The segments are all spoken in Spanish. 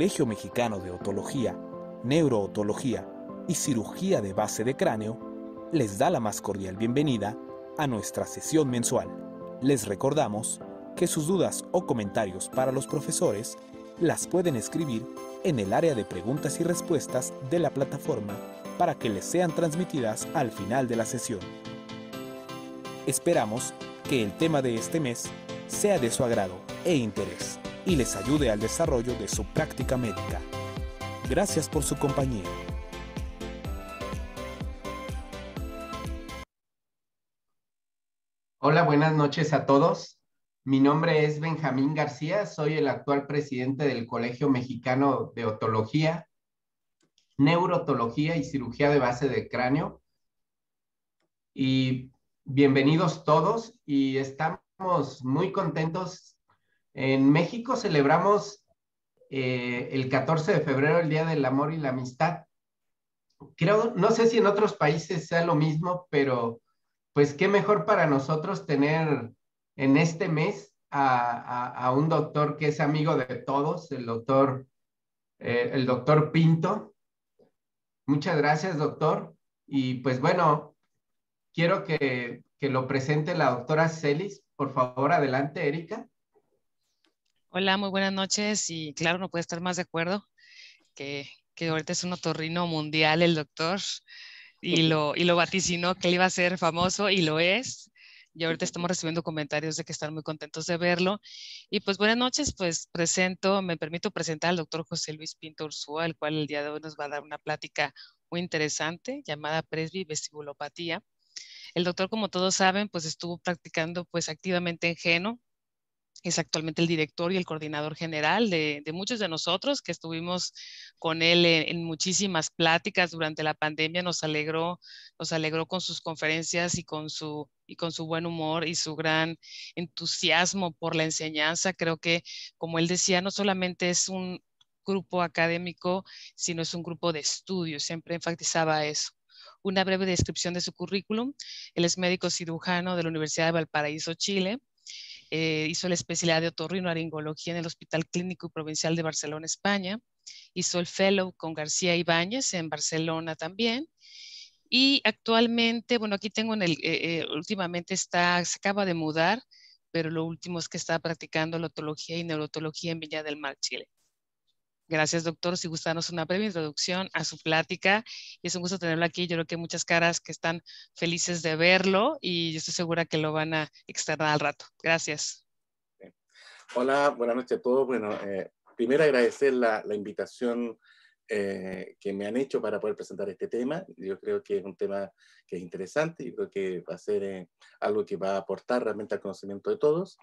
Colegio Mexicano de Otología, Neurootología y Cirugía de Base de Cráneo, les da la más cordial bienvenida a nuestra sesión mensual. Les recordamos que sus dudas o comentarios para los profesores las pueden escribir en el área de preguntas y respuestas de la plataforma para que les sean transmitidas al final de la sesión. Esperamos que el tema de este mes sea de su agrado e interés y les ayude al desarrollo de su práctica médica. Gracias por su compañía. Hola, buenas noches a todos. Mi nombre es Benjamín García, soy el actual presidente del Colegio Mexicano de Otología, Neurotología y Cirugía de Base de Cráneo. Y bienvenidos todos y estamos muy contentos en México celebramos eh, el 14 de febrero el Día del Amor y la Amistad. Creo, no sé si en otros países sea lo mismo, pero pues qué mejor para nosotros tener en este mes a, un doctor que es amigo de todos, el doctor, eh, el doctor Pinto. Muchas gracias, doctor. Y pues bueno, quiero que, que lo presente la doctora Celis. Por favor, adelante, Erika. Hola, muy buenas noches y claro, no puede estar más de acuerdo que, que ahorita es un otorrino mundial el doctor y lo, y lo vaticinó que él iba a ser famoso y lo es. Y ahorita estamos recibiendo comentarios de que están muy contentos de verlo. Y pues buenas noches, pues presento, me permito presentar al doctor José Luis Pinto Ursúa, el cual el día de hoy nos va a dar una plática muy interesante llamada presbivestibulopatía. El doctor, como todos saben, pues estuvo practicando pues activamente en Geno es actualmente el director y el coordinador general de, muchos de nosotros que estuvimos con él en, muchísimas pláticas durante la pandemia. Nos alegró, nos alegró con sus conferencias y con su, y con su buen humor y su gran entusiasmo por la enseñanza. Creo que, como él decía, no solamente es un grupo académico, sino es un grupo de estudio. Siempre enfatizaba eso una breve descripción de su currículum. Él es médico cirujano de la Universidad de Valparaíso, Chile. Eh, hizo la especialidad de otorrinolaringología en el Hospital Clínico Provincial de Barcelona, España. Hizo el fellow con García Ibáñez en Barcelona también. Y actualmente, bueno, aquí tengo en el, eh, eh, últimamente está, se acaba de mudar, pero lo último es que está practicando la otología y neurotología en Villa del Mar, Chile. Gracias, doctor. Si gusta darnos una breve introducción a su plática. Y es un gusto tenerlo aquí. Yo creo que hay muchas caras que están felices de verlo y yo estoy segura que lo van a externar al rato. Gracias. Hola, buenas noches a todos. Bueno, eh, primero agradecer la, invitación eh, que me han hecho para poder presentar este tema. Yo creo que es un tema que es interesante y creo que va a ser eh, algo que va a aportar realmente al conocimiento de todos.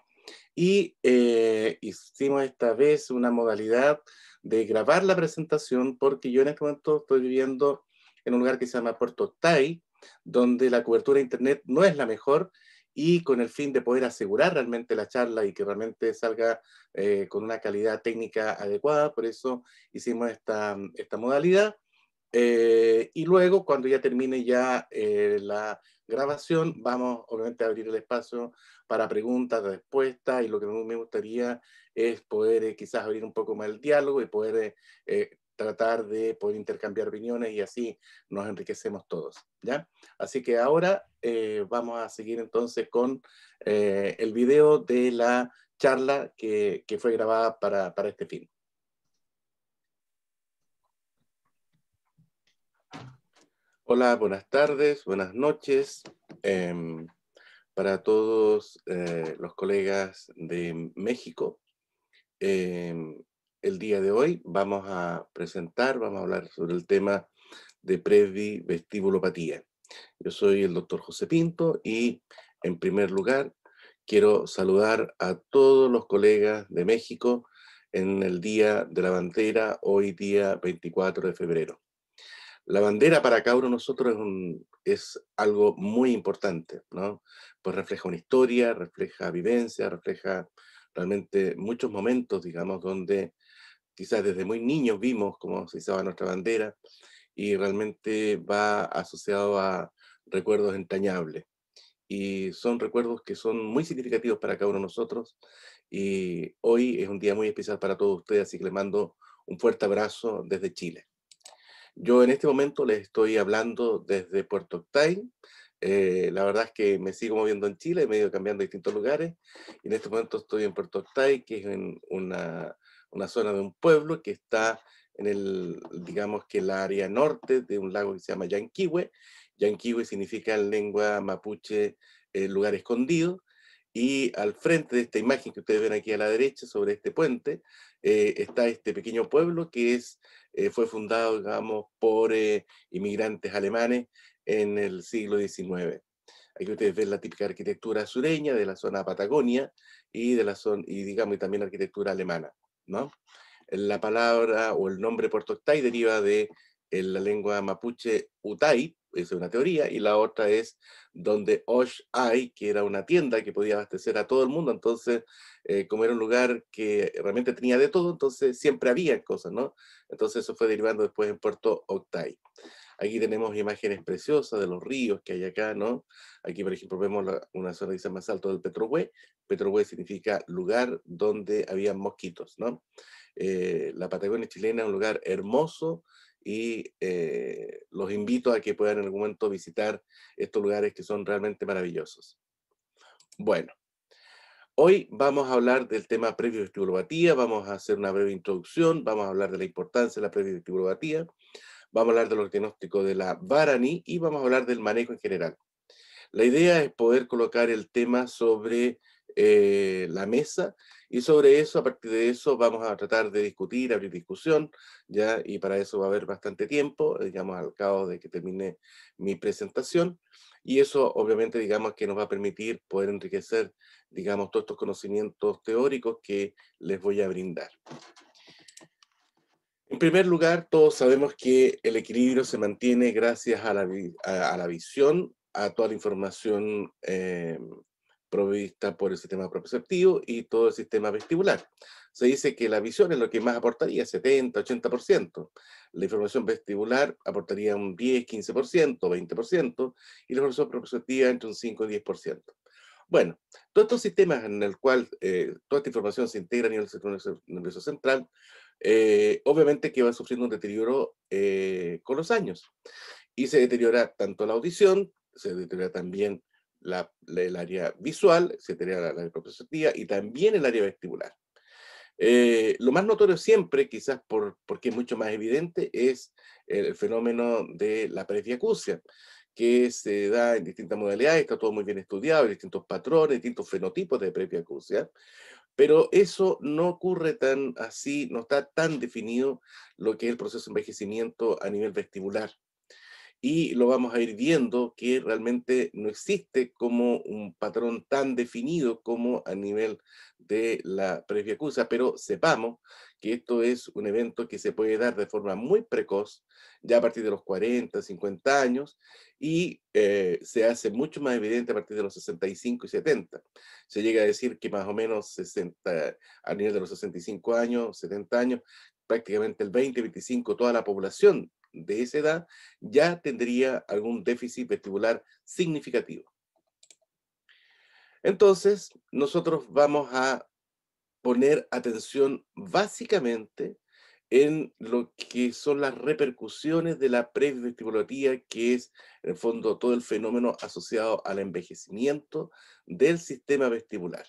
Y eh, hicimos esta vez una modalidad de grabar la presentación porque yo en este momento estoy viviendo en un lugar que se llama Puerto Tai, donde la cobertura de Internet no es la mejor y con el fin de poder asegurar realmente la charla y que realmente salga eh, con una calidad técnica adecuada, por eso hicimos esta, esta modalidad. Eh, y luego, cuando ya termine ya la grabación, vamos obviamente a abrir el espacio para preguntas, respuestas, y lo que me gustaría es poder eh, quizás abrir un poco más el diálogo y poder eh, eh, tratar de poder intercambiar opiniones y así nos enriquecemos todos, ¿ya? Así que ahora vamos a seguir entonces con el video de la charla que, fue grabada para, para este fin. Hola, buenas tardes, buenas noches. Em, para todos eh, los colegas de México. Eh, el día de hoy vamos a presentar, vamos a hablar sobre el tema de pre-vestibulopatía. Yo soy el doctor José Pinto y en primer lugar quiero saludar a todos los colegas de México en el Día de la Bandera, hoy día 24 de febrero. La bandera para cada uno nosotros es, algo muy importante, ¿no? Pues refleja una historia, refleja vivencia, refleja realmente muchos momentos, digamos, donde quizás desde muy niños vimos cómo se izaba nuestra bandera y realmente va asociado a recuerdos entrañables. Y son recuerdos que son muy significativos para cada uno nosotros y hoy es un día muy especial para todos ustedes, así que les mando un fuerte abrazo desde Chile. Yo en este momento les estoy hablando desde Puerto Octay. Eh, la verdad es que me sigo moviendo en Chile, me he ido cambiando a distintos lugares. Y en este momento estoy en Puerto Octay, que es en una, zona de un pueblo que está en el, digamos que el área norte de un lago que se llama Yanquihue. Yanquihue significa en lengua mapuche el eh, lugar escondido. Y al frente de esta imagen que ustedes ven aquí a la derecha, sobre este puente, eh, está este pequeño pueblo que es, eh, fue fundado, digamos, por eh, inmigrantes alemanes en el siglo XIX. Aquí ustedes ven la típica arquitectura sureña de la zona Patagonia y de la zona, y digamos, también arquitectura alemana, ¿no? La palabra o el nombre Puerto Octay deriva de la lengua mapuche Utay, esa es una teoría, y la otra es donde Osh hay que era una tienda que podía abastecer a todo el mundo, entonces, eh, como era un lugar que realmente tenía de todo, entonces siempre había cosas, ¿no? Entonces eso fue derivando después en Puerto Octay. Aquí tenemos imágenes preciosas de los ríos que hay acá, ¿no? Aquí, por ejemplo, vemos una zona que dice más alto del Petrohue. Petrohue significa lugar donde había mosquitos, ¿no? Eh, la Patagonia chilena es un lugar hermoso, y eh, los invito a que puedan en algún momento visitar estos lugares que son realmente maravillosos. Bueno, hoy vamos a hablar del tema previo-vestibulobatía, vamos a hacer una breve introducción, vamos a hablar de la importancia de la previo-vestibulobatía, vamos a hablar del los de la Barani y vamos a hablar del manejo en general. La idea es poder colocar el tema sobre eh, la mesa y sobre eso, a partir de eso, vamos a tratar de discutir, abrir discusión, ya, y para eso va a haber bastante tiempo, eh, digamos, al cabo de que termine mi presentación. Y eso, obviamente, digamos, que nos va a permitir poder enriquecer, digamos, todos estos conocimientos teóricos que les voy a brindar. En primer lugar, todos sabemos que el equilibrio se mantiene gracias a la, a, la visión, a toda la información eh, provista por el sistema proprioceptivo y todo el sistema vestibular. Se dice que la visión es lo que más aportaría, 70, 80%. La información vestibular aportaría un 10, 15%, 20%, y la información proprioceptiva entre un 5 y 10%. Bueno, todos estos sistemas en el cual eh, toda esta información se integra a nivel nervioso central, eh, obviamente que va sufriendo un deterioro eh, con los años. Y se deteriora tanto la audición, se deteriora también el área visual, se tenía la, área y también el área vestibular. Eh, lo más notorio siempre, quizás por, porque es mucho más evidente, es el fenómeno de la presbiacusia, que se da en distintas modalidades, está todo muy bien estudiado, hay distintos patrones, distintos fenotipos de presbiacusia, pero eso no ocurre tan así, no está tan definido lo que es el proceso de envejecimiento a nivel vestibular y lo vamos a ir viendo que realmente no existe como un patrón tan definido como a nivel de la presbiacusa, pero sepamos que esto es un evento que se puede dar de forma muy precoz, ya a partir de los 40, 50 años, y eh, se hace mucho más evidente a partir de los 65 y 70. Se llega a decir que más o menos 60, a nivel de los 65 años, 70 años, prácticamente el 20, 25, toda la población de esa edad ya tendría algún déficit vestibular significativo. Entonces, nosotros vamos a poner atención básicamente en lo que son las repercusiones de la prevestibulopatía, que es en el fondo todo el fenómeno asociado al envejecimiento del sistema vestibular.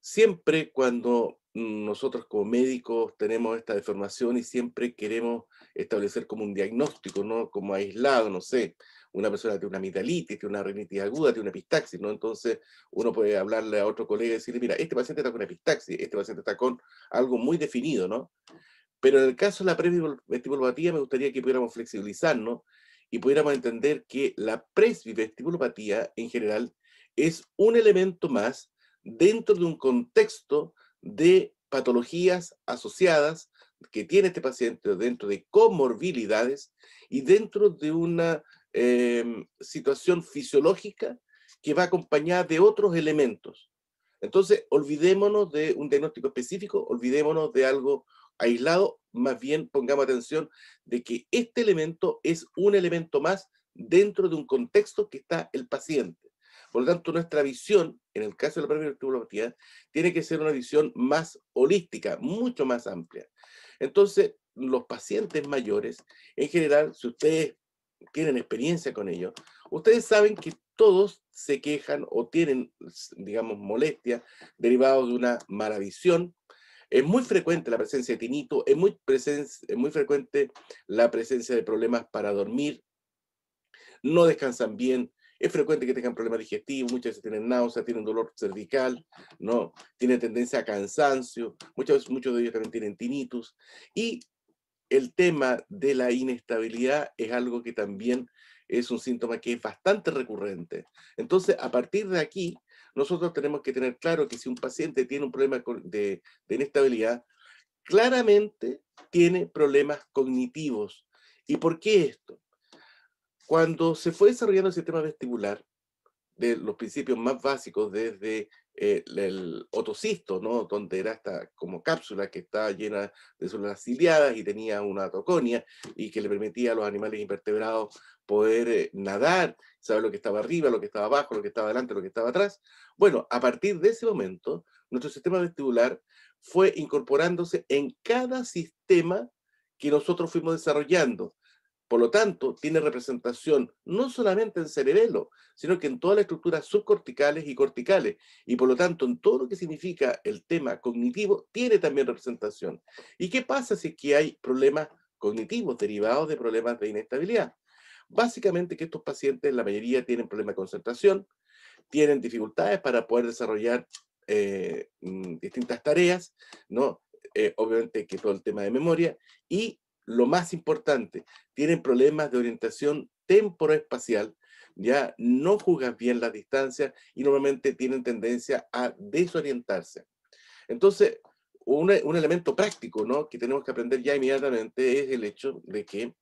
Siempre cuando nosotros como médicos tenemos esta deformación y siempre queremos establecer como un diagnóstico, ¿no? Como aislado, no sé, una persona tiene una amigdalitis, tiene una rinitis aguda, tiene una epistaxis, ¿no? Entonces uno puede hablarle a otro colega y decirle, mira, este paciente está con epistaxis, este paciente está con algo muy definido, ¿no? Pero en el caso de la presbivestibulopatía me gustaría que pudiéramos flexibilizarnos y pudiéramos entender que la presbivestibulopatía en general es un elemento más dentro de un contexto de patologías asociadas que tiene este paciente dentro de comorbilidades y dentro de una em, situación fisiológica que va acompañada de otros elementos. Entonces, olvidémonos de un diagnóstico específico, olvidémonos de algo aislado, más bien pongamos atención de que este elemento es un elemento más dentro de un contexto que está el paciente. Por lo tanto, nuestra visión, en el caso de la tuberculosis, tiene que ser una visión más holística, mucho más amplia. Entonces, los pacientes mayores, en general, si ustedes tienen experiencia con ellos, ustedes saben que todos se quejan o tienen, digamos, molestias derivadas de una mala visión. Es muy frecuente la presencia de tinito, es muy, es muy frecuente la presencia de problemas para dormir, no descansan bien, es frecuente que tengan problemas digestivos, muchas veces tienen náusea, tienen dolor cervical, ¿no? tienen tendencia a cansancio, muchas veces, muchos de ellos también tienen tinnitus. Y el tema de la inestabilidad es algo que también es un síntoma que es bastante recurrente. Entonces, a partir de aquí, nosotros tenemos que tener claro que si un paciente tiene un problema de, de inestabilidad, claramente tiene problemas cognitivos. ¿Y por qué esto? Cuando se fue desarrollando el sistema vestibular, de los principios más básicos desde eh, el otocisto, ¿no? donde era esta como cápsula que estaba llena de células ciliadas y tenía una toconia y que le permitía a los animales invertebrados poder eh, nadar, saber lo que estaba arriba, lo que estaba abajo, lo que estaba adelante, lo que estaba atrás. Bueno, a partir de ese momento, nuestro sistema vestibular fue incorporándose en cada sistema que nosotros fuimos desarrollando. Por lo tanto, tiene representación no solamente en cerebelo, sino que en todas las estructuras subcorticales y corticales. Y por lo tanto, en todo lo que significa el tema cognitivo, tiene también representación. ¿Y qué pasa si que hay problemas cognitivos derivados de problemas de inestabilidad? Básicamente que estos pacientes, la mayoría, tienen problemas de concentración, tienen dificultades para poder desarrollar eh, mm, distintas tareas, ¿no? Eh, obviamente que todo el tema de memoria, y lo más importante, tienen problemas de orientación temporoespacial, ya no juzgan bien las distancias y normalmente tienen tendencia a desorientarse. Entonces, un, elemento práctico que tenemos que aprender ya inmediatamente es el hecho de que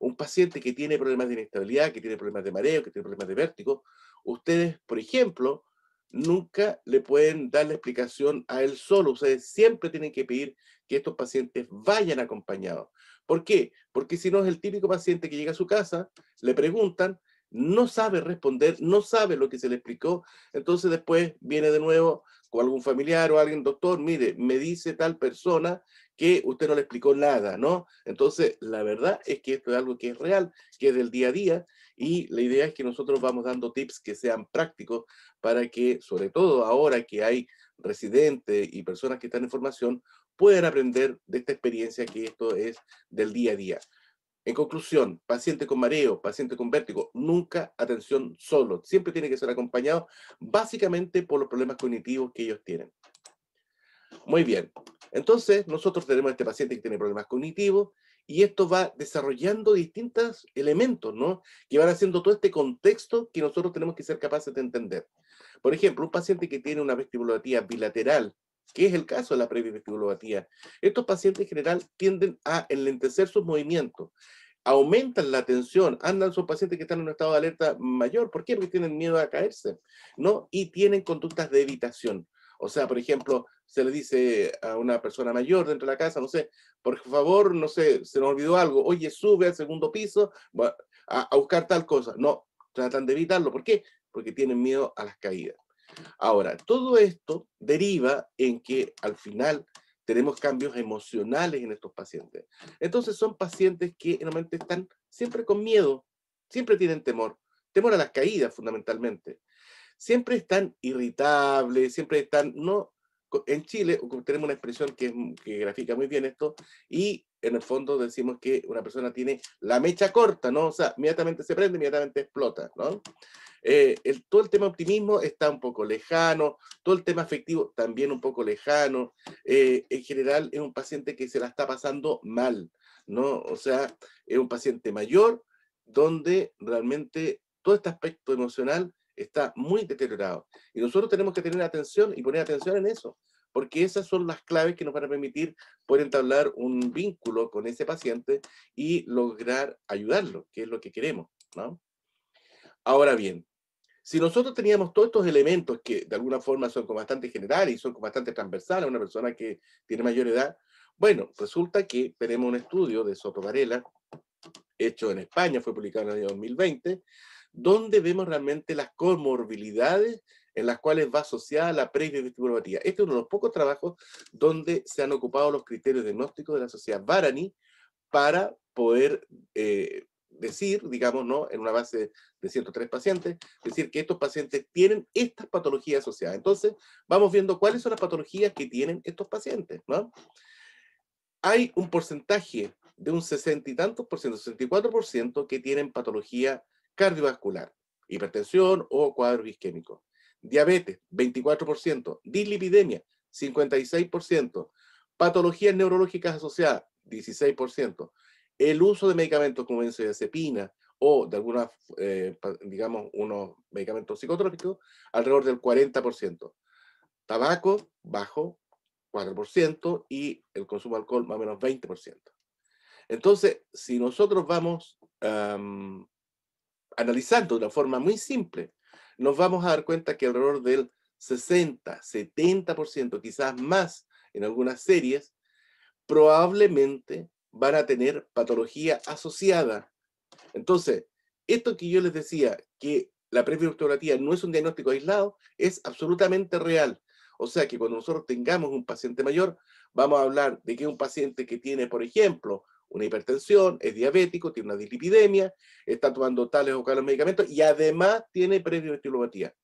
un paciente que tiene problemas de inestabilidad, que tiene problemas de mareo, que tiene problemas de vértigo, ustedes, por ejemplo, nunca le pueden dar la explicación a él solo. Ustedes siempre tienen que pedir que estos pacientes vayan acompañados. ¿Por qué? Porque si no es el típico paciente que llega a su casa, le preguntan, no sabe responder, no sabe lo que se le explicó, entonces después viene de nuevo con algún familiar o alguien, doctor, mire, me dice tal persona que usted no le explicó nada, ¿no? Entonces, la verdad es que esto es algo que es real, que es del día a día, y la idea es que nosotros vamos dando tips que sean prácticos para que, sobre todo ahora que hay residentes y personas que están en formación, pueden aprender de esta experiencia que esto es del día a día. En conclusión, paciente con mareo, paciente con vértigo, nunca atención solo, siempre tiene que ser acompañado básicamente por los problemas cognitivos que ellos tienen. Muy bien, entonces nosotros tenemos a este paciente que tiene problemas cognitivos y esto va desarrollando distintos elementos, ¿no? Que van haciendo todo este contexto que nosotros tenemos que ser capaces de entender. Por ejemplo, un paciente que tiene una vestibulopatía bilateral que es el caso de la prevesculopatía. Estos pacientes en general tienden a enlentecer sus movimientos, aumentan la tensión, andan, sus pacientes que están en un estado de alerta mayor. ¿Por qué? Porque tienen miedo a caerse, ¿no? Y tienen conductas de evitación. O sea, por ejemplo, se le dice a una persona mayor dentro de la casa, no sé, por favor, no sé, se nos olvidó algo, oye, sube al segundo piso a buscar tal cosa. No, tratan de evitarlo. ¿Por qué? Porque tienen miedo a las caídas. Ahora, todo esto deriva en que al final tenemos cambios emocionales en estos pacientes. Entonces son pacientes que normalmente están siempre con miedo, siempre tienen temor, temor a las caídas fundamentalmente. Siempre están irritables, siempre están, no, en Chile tenemos una expresión que, que grafica muy bien esto, y en el fondo decimos que una persona tiene la mecha corta, ¿no? O sea, inmediatamente se prende, inmediatamente explota, ¿no? Eh, el, todo el tema optimismo está un poco lejano, todo el tema afectivo también un poco lejano. Eh, en general es un paciente que se la está pasando mal, ¿no? O sea, es un paciente mayor donde realmente todo este aspecto emocional está muy deteriorado. Y nosotros tenemos que tener atención y poner atención en eso porque esas son las claves que nos van a permitir poder entablar un vínculo con ese paciente y lograr ayudarlo, que es lo que queremos. Ahora bien, si nosotros teníamos todos estos elementos que de alguna forma son bastante generales y son bastante transversales a una persona que tiene mayor edad, bueno, resulta que tenemos un estudio de Soto Varela, hecho en España, fue publicado en el año 2020, donde vemos realmente las comorbilidades en las cuales va asociada la previa Este es uno de los pocos trabajos donde se han ocupado los criterios diagnósticos de la sociedad Varani para poder eh, decir, digamos, ¿no? en una base de 103 pacientes, decir que estos pacientes tienen estas patologías asociadas. Entonces, vamos viendo cuáles son las patologías que tienen estos pacientes. Hay un porcentaje de un 60 y tantos por ciento, 64 por ciento, que tienen patología cardiovascular, hipertensión o cuadro isquémico diabetes, 24%, dislipidemia, 56%, patologías neurológicas asociadas, 16%, el uso de medicamentos como benzodiazepina o de algunos eh, digamos, unos medicamentos psicotrópicos, alrededor del 40%. Tabaco, bajo, 4%, y el consumo de alcohol, más o menos 20%. Entonces, si nosotros vamos analizando de una forma muy simple nos vamos a dar cuenta que alrededor del 60, 70%, quizás más en algunas series, probablemente van a tener patología asociada. Entonces, esto que yo les decía, que la previrturopatía no es un diagnóstico aislado, es absolutamente real. O sea que cuando nosotros tengamos un paciente mayor, vamos a hablar de que un paciente que tiene, por ejemplo, una hipertensión, es diabético, tiene una dislipidemia, está tomando tales o tales medicamentos y además tiene estilopatía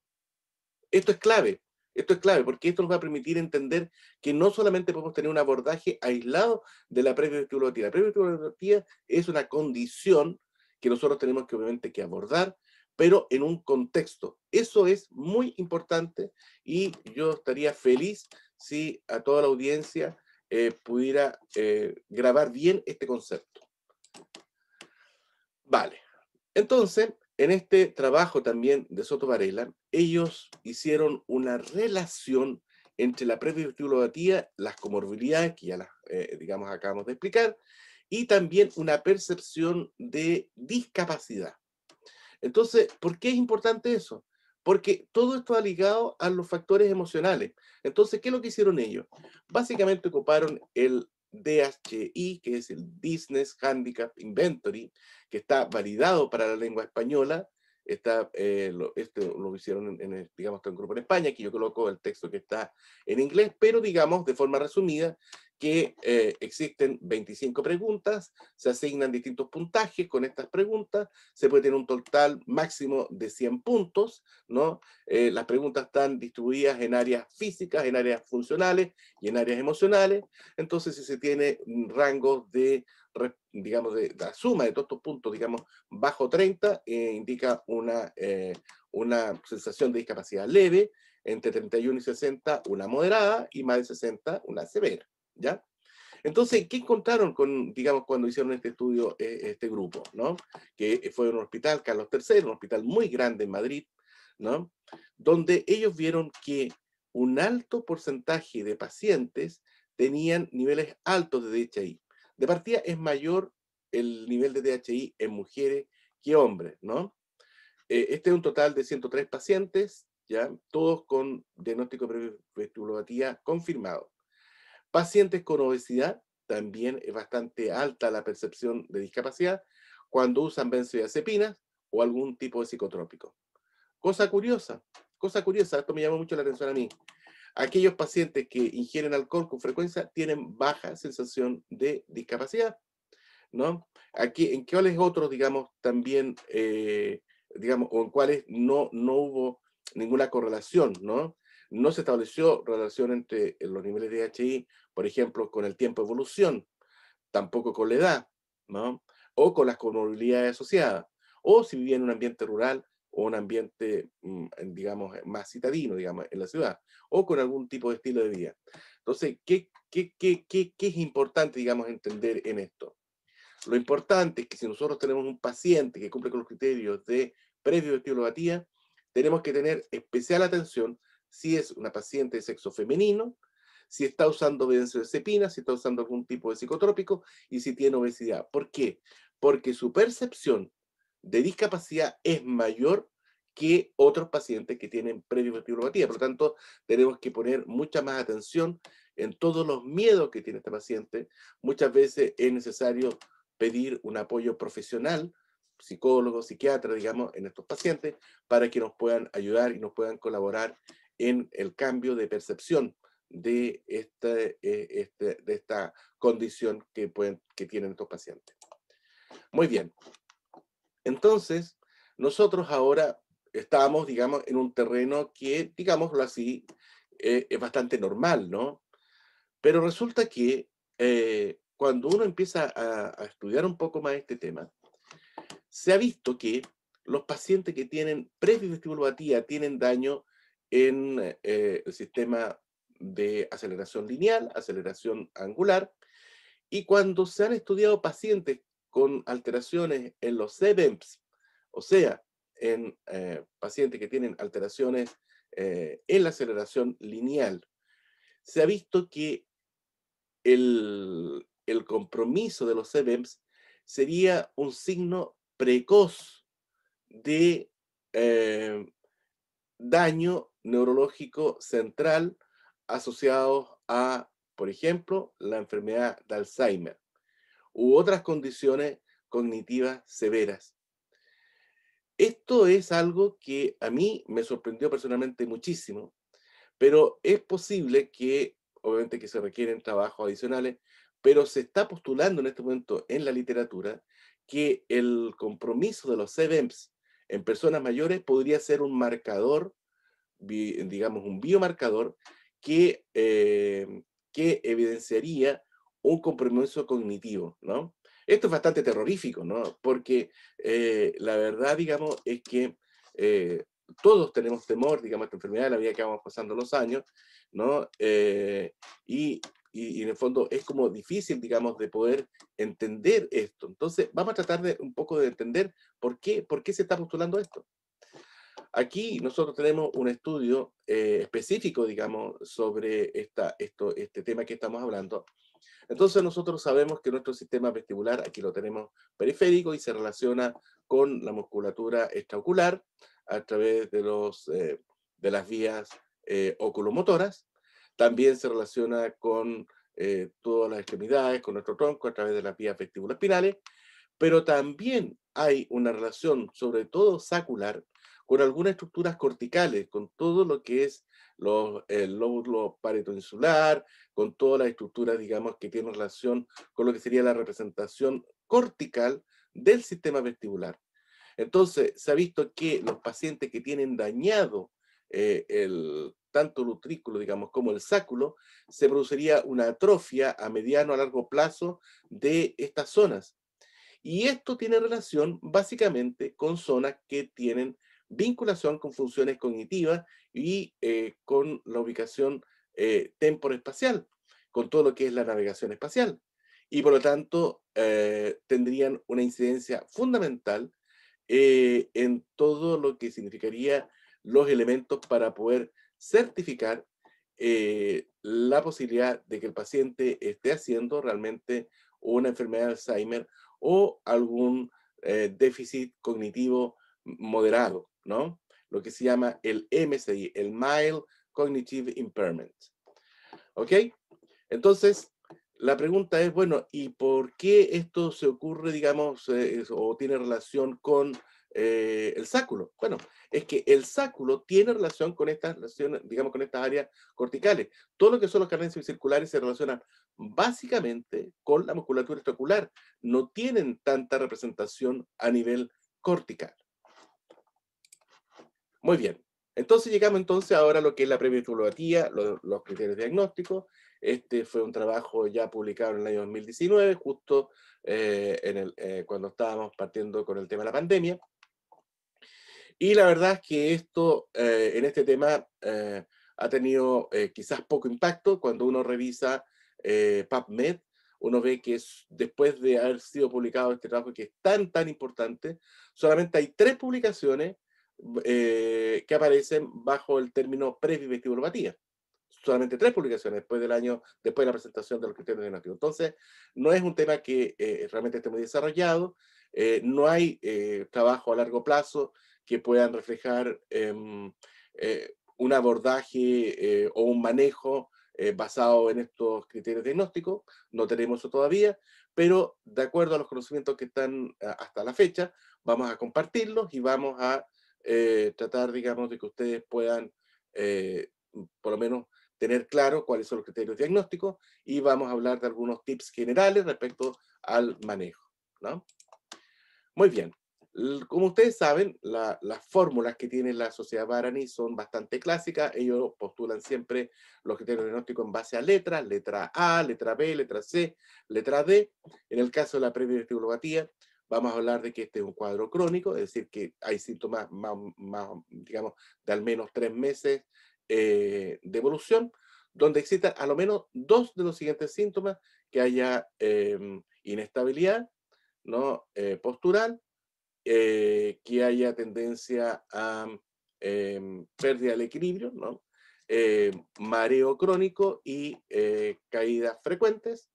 Esto es clave, esto es clave porque esto nos va a permitir entender que no solamente podemos tener un abordaje aislado de la presión La estilopatía es una condición que nosotros tenemos que obviamente que abordar, pero en un contexto. Eso es muy importante y yo estaría feliz si a toda la audiencia eh, pudiera eh, grabar bien este concepto. Vale, entonces, en este trabajo también de Soto Varela, ellos hicieron una relación entre la previrtulopatía, las comorbilidades, que ya las, eh, digamos, acabamos de explicar, y también una percepción de discapacidad. Entonces, ¿por qué es importante eso? porque todo esto está ligado a los factores emocionales. Entonces, ¿qué es lo que hicieron ellos? Básicamente ocuparon el DHI, que es el Business Handicap Inventory, que está validado para la lengua española. Está, eh, lo, este lo hicieron, en, digamos, en un grupo en España, que yo coloco el texto que está en inglés, pero digamos, de forma resumida, que eh, existen 25 preguntas, se asignan distintos puntajes con estas preguntas, se puede tener un total máximo de 100 puntos, ¿no? Eh, las preguntas están distribuidas en áreas físicas, en áreas funcionales y en áreas emocionales, entonces si se tiene rangos de, digamos, de, la suma de todos estos puntos, digamos, bajo 30, eh, indica una, una sensación de discapacidad leve, entre 31 y 60 una moderada y más de 60 una severa. ¿ya? Entonces, ¿qué encontraron con, digamos, cuando hicieron este estudio, eh, este grupo, ¿no? Que fue un hospital, Carlos III, un hospital muy grande en Madrid, ¿no? Donde ellos vieron que un alto porcentaje de pacientes tenían niveles altos de DHI. De partida es mayor el nivel de DHI en mujeres que hombres, ¿no? Eh, este es un total de 103 pacientes, ya todos con diagnóstico de vestibulopatía confirmado. Pacientes con obesidad, también es bastante alta la percepción de discapacidad cuando usan benzodiazepinas o algún tipo de psicotrópico. Cosa curiosa, cosa curiosa, esto me llamó mucho la atención a mí. Aquellos pacientes que ingieren alcohol con frecuencia tienen baja sensación de discapacidad, ¿no? Aquí, ¿en cuáles otros, digamos, también, eh, digamos, o en cuáles no, no hubo ninguna correlación, ¿no? No se estableció relación entre eh, los niveles de HI, por ejemplo, con el tiempo de evolución, tampoco con la edad, o con las comorbilidades asociadas, o si vivía en un ambiente rural o un ambiente, mm, digamos, eh, más citadino, digamos, en la ciudad, o con algún tipo de estilo de vida. Entonces, ¿qué, qué, es importante, digamos, entender en esto? Lo importante es que si nosotros tenemos un paciente que cumple con los criterios de previo tenemos que tener especial atención si es una paciente de sexo femenino, si está usando benzodiazepinas, si está usando algún tipo de psicotrópico y si tiene obesidad. ¿Por qué? Porque su percepción de discapacidad es mayor que otros pacientes que tienen fibromatía. Por lo tanto, tenemos que poner mucha más atención en todos los miedos que tiene este paciente. Muchas veces es necesario pedir un apoyo profesional, psicólogo, psiquiatra, digamos, en estos pacientes, para que nos puedan ayudar y nos puedan colaborar en el cambio de percepción de, este, eh, este de esta condición que, que tienen estos pacientes. Muy bien. Entonces, nosotros ahora estamos, digamos, en un terreno que, digámoslo así, eh, es bastante normal, ¿no? Pero resulta que eh, cuando uno empieza a, estudiar un poco más este tema, se ha visto que los pacientes que tienen predisvestibulopatía tienen daño en eh, eh, el sistema de aceleración lineal, aceleración angular, y cuando se han estudiado pacientes con alteraciones en los CBEMPs, o sea, en eh, pacientes que tienen alteraciones en la aceleración lineal, se ha visto que el, compromiso de los CBEMPs sería un signo precoz de daño neurológico central asociado a, por ejemplo, la enfermedad de Alzheimer u otras condiciones cognitivas severas. Esto es algo que a mí me sorprendió personalmente muchísimo, pero es posible que, obviamente que se requieren trabajos adicionales, pero se está postulando en este momento en la literatura que el compromiso de los CBEMS en personas mayores podría ser un marcador digamos, un biomarcador que, eh, que evidenciaría un compromiso cognitivo, ¿no? Esto es bastante terrorífico, ¿no? Porque eh, la verdad, digamos, es que eh, todos tenemos temor, digamos, a esta enfermedad, la vida que vamos pasando los años, ¿no? y, y, y, en el fondo es como difícil, digamos, de poder entender esto. Entonces, vamos a tratar de un poco de entender por qué, por qué se está postulando esto. Aquí nosotros tenemos un estudio eh, específico, digamos, sobre esta, esto, este tema que estamos hablando. Entonces nosotros sabemos que nuestro sistema vestibular, aquí lo tenemos periférico y se relaciona con la musculatura extraocular a través de, los, eh, de las vías eh, oculomotoras. También se relaciona con todas las extremidades, con nuestro tronco a través de las vías espinales. pero también hay una relación, sobre todo sacular, con algunas estructuras corticales, con todo lo que es el lóbulo paretoinsular, con todas las estructuras, digamos, que tienen relación con lo que sería la representación cortical del sistema vestibular. Entonces, se ha visto que los pacientes que tienen dañado eh, tanto el utrículo, digamos, como el sáculo, se produciría una atrofia a mediano a largo plazo de estas zonas. Y esto tiene relación básicamente con zonas que tienen vinculación con funciones cognitivas y eh, con la ubicación eh, temporoespacial, con todo lo que es la navegación espacial. Y por lo tanto, eh, tendrían una incidencia fundamental eh, en todo lo que significaría los elementos para poder certificar la posibilidad de que el paciente esté haciendo realmente una enfermedad de Alzheimer o algún déficit cognitivo moderado. Lo que se llama el MCI, el Mild Cognitive Impairment. ¿Ok? Entonces, la pregunta es, bueno, ¿y por qué esto se ocurre, digamos, eh, o tiene relación con eh, el sáculo? Bueno, es que el sáculo tiene relación con estas, digamos, con estas áreas corticales. Todo lo que son los carnes circulares se relaciona básicamente con la musculatura extraocular. No tienen tanta representación a nivel cortical. Muy bien. Entonces llegamos entonces ahora a lo que es la pre lo, los criterios diagnósticos. Este fue un trabajo ya publicado en el año 2019, justo eh, en el, eh, cuando estábamos partiendo con el tema de la pandemia. Y la verdad es que esto, eh, en este tema, ha tenido quizás poco impacto. Cuando uno revisa PubMed, uno ve que después de haber sido publicado este trabajo que es tan, tan importante, solamente hay tres publicaciones eh, que aparecen bajo el término presbivestibulopatia. Solamente tres publicaciones después del año, después de la presentación de los criterios diagnósticos. Entonces, no es un tema que eh, realmente esté muy desarrollado, eh, no hay trabajo a largo plazo que puedan reflejar em, un abordaje o un manejo basado en estos criterios diagnósticos, no tenemos eso todavía, pero de acuerdo a los conocimientos que están hasta la fecha, vamos a compartirlos y vamos a eh, tratar, digamos, de que ustedes puedan, eh, mm, por lo menos, tener claro cuáles son los criterios diagnósticos y vamos a hablar de algunos tips generales respecto al manejo. ¿no? Muy bien. Como ustedes saben, las fórmulas que tiene la sociedad Barani son bastante clásicas. Ellos postulan siempre los criterios diagnósticos en base a letras, letra A, letra B, letra C, letra D. En el caso de la previa vestibulopatía, vamos a hablar de que este es un cuadro crónico, es decir, que hay síntomas más, digamos, de al menos tres meses eh, de evolución, donde existen a lo menos dos de los siguientes síntomas, que haya em, inestabilidad ¿no? Eh, postural, eh, que haya tendencia a em, pérdida del equilibrio, mareo crónico y caídas frecuentes,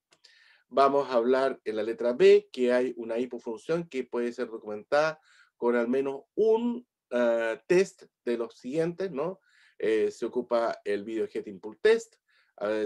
Vamos a hablar en la letra B que hay una hipofunción que puede ser documentada con al menos un ah, test de los siguientes, ¿no? Eh, se ocupa el video impulse test,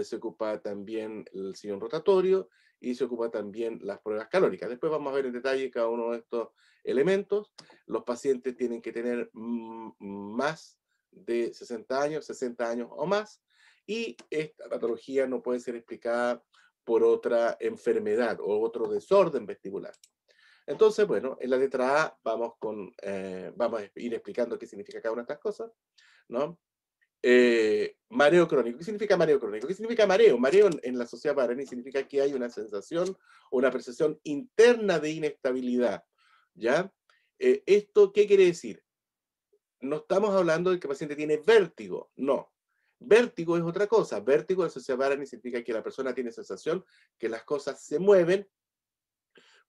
se ocupa también el sillón rotatorio y se ocupa también las pruebas calóricas. Después vamos a ver en detalle cada uno de estos elementos. Los pacientes tienen que tener más de 60 años, 60 años o más, y esta patología no puede ser explicada por otra enfermedad o otro desorden vestibular. Entonces, bueno, en la letra A vamos, con, eh, vamos a ir explicando qué significa cada una de estas cosas, ¿no? Eh, mareo crónico. ¿Qué significa mareo crónico? ¿Qué significa mareo? Mareo en, la sociedad mí significa que hay una sensación o una percepción interna de inestabilidad, ¿ya? Eh, ¿Esto qué quiere decir? No estamos hablando de que el paciente tiene vértigo, no. Vértigo es otra cosa. Vértigo en y significa que la persona tiene sensación que las cosas se mueven.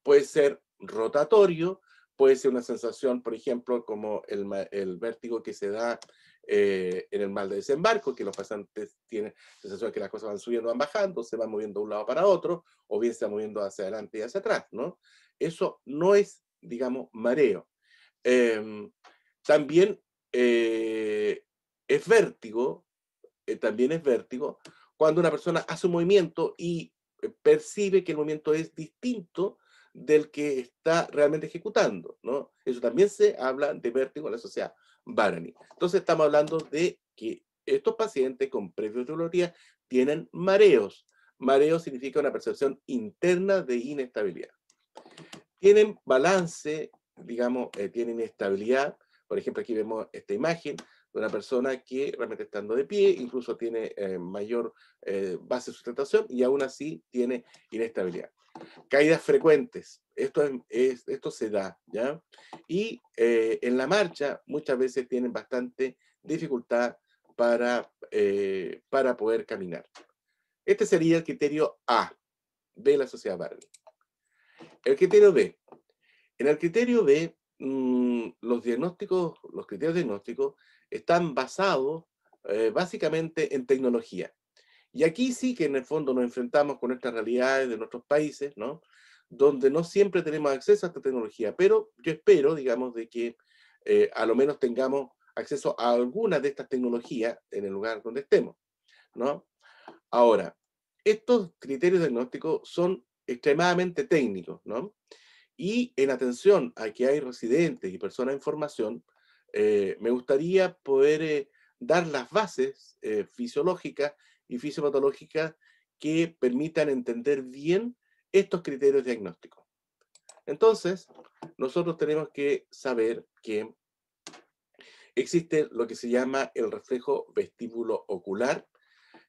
Puede ser rotatorio, puede ser una sensación, por ejemplo, como el, vértigo que se da eh, en el mal de desembarco, que los pasantes tienen sensación que las cosas van subiendo, van bajando, se van moviendo de un lado para otro, o bien se van moviendo hacia adelante y hacia atrás, ¿no? Eso no es, digamos, mareo. Em, también eh, es vértigo eh, también es vértigo, cuando una persona hace un movimiento y eh, percibe que el movimiento es distinto del que está realmente ejecutando, ¿no? Eso también se habla de vértigo en la sociedad Barney. Entonces estamos hablando de que estos pacientes con doloría tienen mareos. Mareos significa una percepción interna de inestabilidad. Tienen balance, digamos, eh, tienen estabilidad. Por ejemplo, aquí vemos esta imagen de una persona que realmente estando de pie, incluso tiene eh, mayor eh, base de sustentación y aún así tiene inestabilidad. Caídas frecuentes, esto, es, esto se da, ¿ya? Y eh, en la marcha muchas veces tienen bastante dificultad para, para poder caminar. Este sería el criterio A de la sociedad Barrio. El criterio B. En el criterio B, mm, los diagnósticos, los criterios diagnósticos están basados eh, básicamente en tecnología. Y aquí sí que en el fondo nos enfrentamos con estas realidades de nuestros países, ¿no? Donde no siempre tenemos acceso a esta tecnología, pero yo espero, digamos, de que eh, a lo menos tengamos acceso a algunas de estas tecnologías en el lugar donde estemos, ¿no? Ahora, estos criterios diagnósticos son extremadamente técnicos, ¿no? Y en atención a que hay residentes y personas en formación, eh, me gustaría poder eh, dar las bases eh, fisiológicas y fisiopatológicas que permitan entender bien estos criterios diagnósticos. Entonces, nosotros tenemos que saber que existe lo que se llama el reflejo vestíbulo ocular,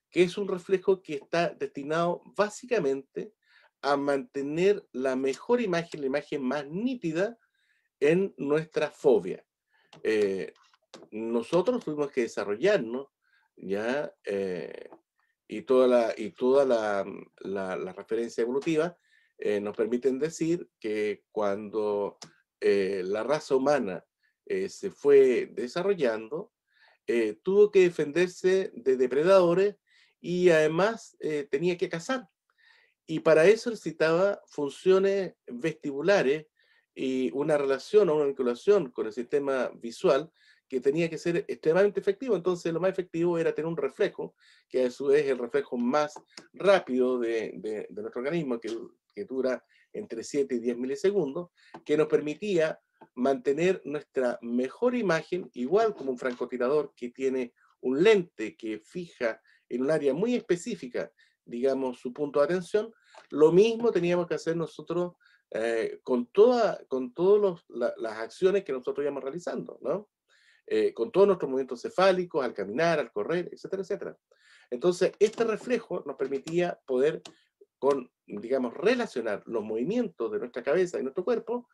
que es un reflejo que está destinado básicamente a mantener la mejor imagen, la imagen más nítida en nuestra fobia. Eh, nosotros tuvimos que desarrollarnos, ¿ya? Eh, y toda la, y toda la, la, referencia evolutiva eh, nos permiten decir que cuando la raza humana se fue desarrollando, tuvo que defenderse de depredadores y además tenía que cazar. Y para eso necesitaba funciones vestibulares y una relación o una vinculación con el sistema visual que tenía que ser extremadamente efectivo. Entonces lo más efectivo era tener un reflejo, que a su vez es el reflejo más rápido de, nuestro organismo, que, que, dura entre 7 y 10 milisegundos, que nos permitía mantener nuestra mejor imagen, igual como un francotirador que tiene un lente que fija en un área muy específica, digamos, su punto de atención, lo mismo teníamos que hacer nosotros eh, con todas con las acciones que nosotros íbamos realizando, ¿no? Eh, con todos nuestros movimientos cefálicos, al caminar, al correr, etcétera, etcétera. Entonces, este reflejo nos permitía poder, con, digamos, relacionar los movimientos de nuestra cabeza y nuestro cuerpo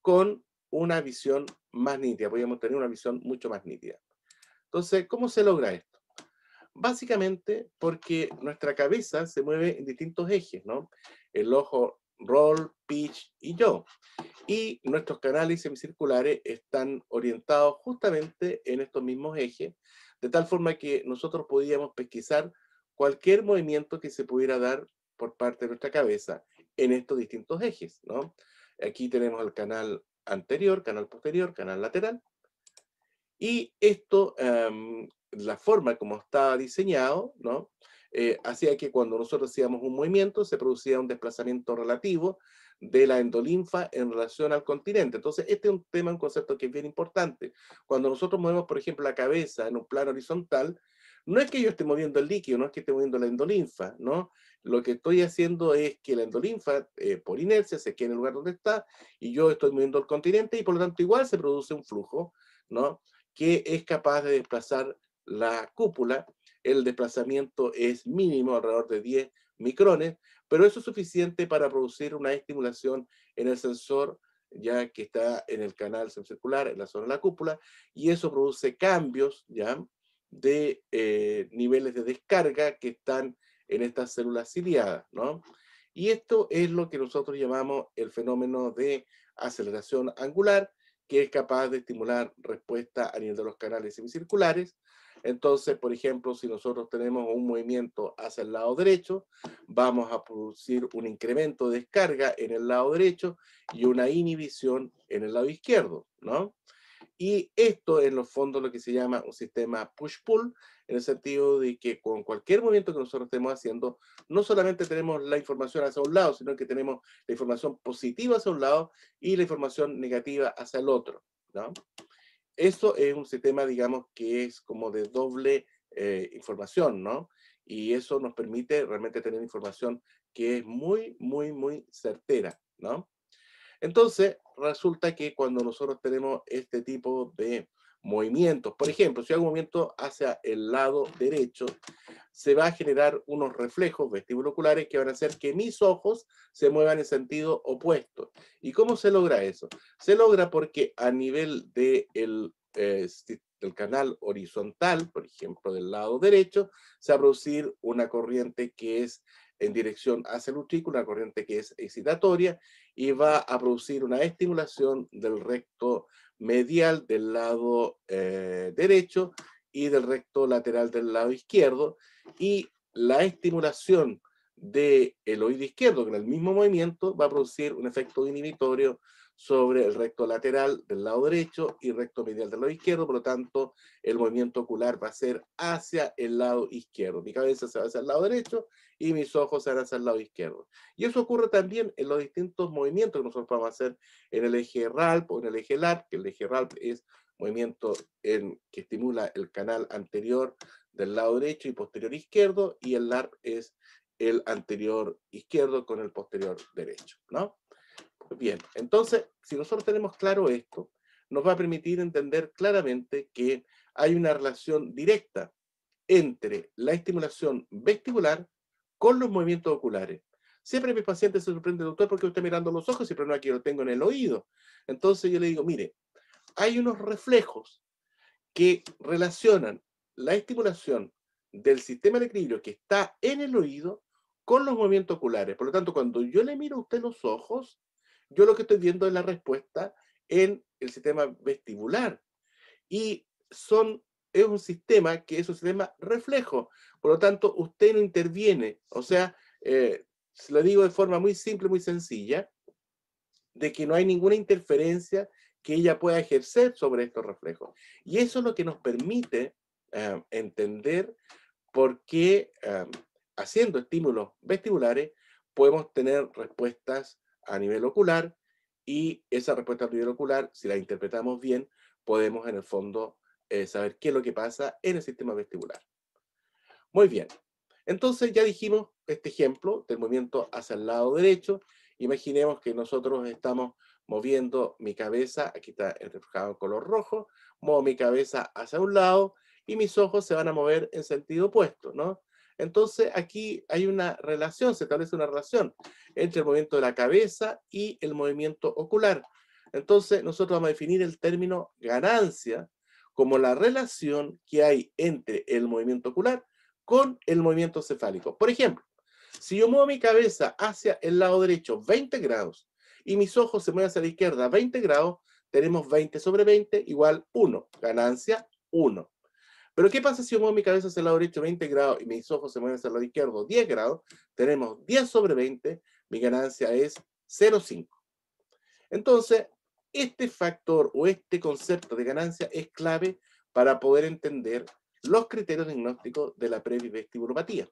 con una visión más nítida, podíamos tener una visión mucho más nítida. Entonces, ¿cómo se logra esto? Básicamente porque nuestra cabeza se mueve en distintos ejes, ¿no? El ojo Roll, Pitch y yo. Y nuestros canales semicirculares están orientados justamente en estos mismos ejes, de tal forma que nosotros podíamos pesquisar cualquier movimiento que se pudiera dar por parte de nuestra cabeza en estos distintos ejes. ¿no? Aquí tenemos el canal anterior, canal posterior, canal lateral. Y esto, em, la forma como está diseñado, ¿no? hacía eh, que cuando nosotros hacíamos un movimiento se producía un desplazamiento relativo de la endolinfa en relación al continente. Entonces, este es un tema, un concepto que es bien importante. Cuando nosotros movemos, por ejemplo, la cabeza en un plano horizontal, no es que yo esté moviendo el líquido, no es que esté moviendo la endolinfa, ¿no? Lo que estoy haciendo es que la endolinfa, eh, por inercia, se quede en el lugar donde está, y yo estoy moviendo el continente, y por lo tanto igual se produce un flujo, ¿no? Que es capaz de desplazar la cúpula el desplazamiento es mínimo, alrededor de 10 micrones, pero eso es suficiente para producir una estimulación en el sensor ya que está en el canal semicircular, en la zona de la cúpula, y eso produce cambios ya de eh, niveles de descarga que están en estas células ciliadas, Y esto es lo que nosotros llamamos el fenómeno de aceleración angular, que es capaz de estimular respuesta a nivel de los canales semicirculares entonces, por ejemplo, si nosotros tenemos un movimiento hacia el lado derecho, vamos a producir un incremento de descarga en el lado derecho y una inhibición en el lado izquierdo, ¿no? Y esto en los fondos lo que se llama un sistema push-pull, en el sentido de que con cualquier movimiento que nosotros estemos haciendo, no solamente tenemos la información hacia un lado, sino que tenemos la información positiva hacia un lado y la información negativa hacia el otro, ¿no? Eso es un sistema, digamos, que es como de doble eh, información, ¿no? Y eso nos permite realmente tener información que es muy, muy, muy certera, ¿no? Entonces, resulta que cuando nosotros tenemos este tipo de movimientos, por ejemplo, si hago un movimiento hacia el lado derecho, se va a generar unos reflejos vestibuloculares que van a hacer que mis ojos se muevan en sentido opuesto. ¿Y cómo se logra eso? Se logra porque a nivel del de el, eh, canal horizontal, por ejemplo, del lado derecho, se va a producir una corriente que es en dirección hacia el utrículo, una corriente que es excitatoria, y va a producir una estimulación del recto medial del lado eh, derecho y del recto lateral del lado izquierdo, y la estimulación del el oído izquierdo con el mismo movimiento va a producir un efecto inhibitorio sobre el recto lateral del lado derecho y recto medial del lado izquierdo, por lo tanto el movimiento ocular va a ser hacia el lado izquierdo. Mi cabeza se va hacia el lado derecho y mis ojos se van hacia el lado izquierdo. Y eso ocurre también en los distintos movimientos que nosotros a hacer en el eje RALP o en el eje LARP, que el eje RALP es movimiento en, que estimula el canal anterior del lado derecho y posterior izquierdo, y el LARP es el anterior izquierdo con el posterior derecho, ¿no? Bien, entonces, si nosotros tenemos claro esto, nos va a permitir entender claramente que hay una relación directa entre la estimulación vestibular con los movimientos oculares. Siempre mis pacientes se sorprenden, doctor, porque usted mirando los ojos, siempre no aquí lo tengo en el oído. Entonces yo le digo, mire, hay unos reflejos que relacionan la estimulación del sistema de equilibrio que está en el oído con los movimientos oculares. Por lo tanto, cuando yo le miro a usted los ojos, yo lo que estoy viendo es la respuesta en el sistema vestibular. Y son, es un sistema que es un sistema reflejo. Por lo tanto, usted no interviene. O sea, eh, se lo digo de forma muy simple, muy sencilla, de que no hay ninguna interferencia que ella pueda ejercer sobre estos reflejos. Y eso es lo que nos permite Em, entender por qué em, haciendo estímulos vestibulares podemos tener respuestas a nivel ocular y esa respuesta a nivel ocular, si la interpretamos bien, podemos en el fondo eh, saber qué es lo que pasa en el sistema vestibular. Muy bien, entonces ya dijimos este ejemplo del movimiento hacia el lado derecho. Imaginemos que nosotros estamos moviendo mi cabeza, aquí está el reflejado color rojo, muevo mi cabeza hacia un lado y mis ojos se van a mover en sentido opuesto, ¿no? Entonces aquí hay una relación, se establece una relación entre el movimiento de la cabeza y el movimiento ocular. Entonces nosotros vamos a definir el término ganancia como la relación que hay entre el movimiento ocular con el movimiento cefálico. Por ejemplo, si yo muevo mi cabeza hacia el lado derecho 20 grados y mis ojos se mueven hacia la izquierda 20 grados, tenemos 20 sobre 20 igual 1, ganancia 1. Pero ¿qué pasa si yo muevo mi cabeza hacia el lado derecho 20 grados y mis ojos se mueven hacia el lado izquierdo 10 grados? Tenemos 10 sobre 20, mi ganancia es 0,5. Entonces, este factor o este concepto de ganancia es clave para poder entender los criterios diagnósticos de la previvestibulopatía.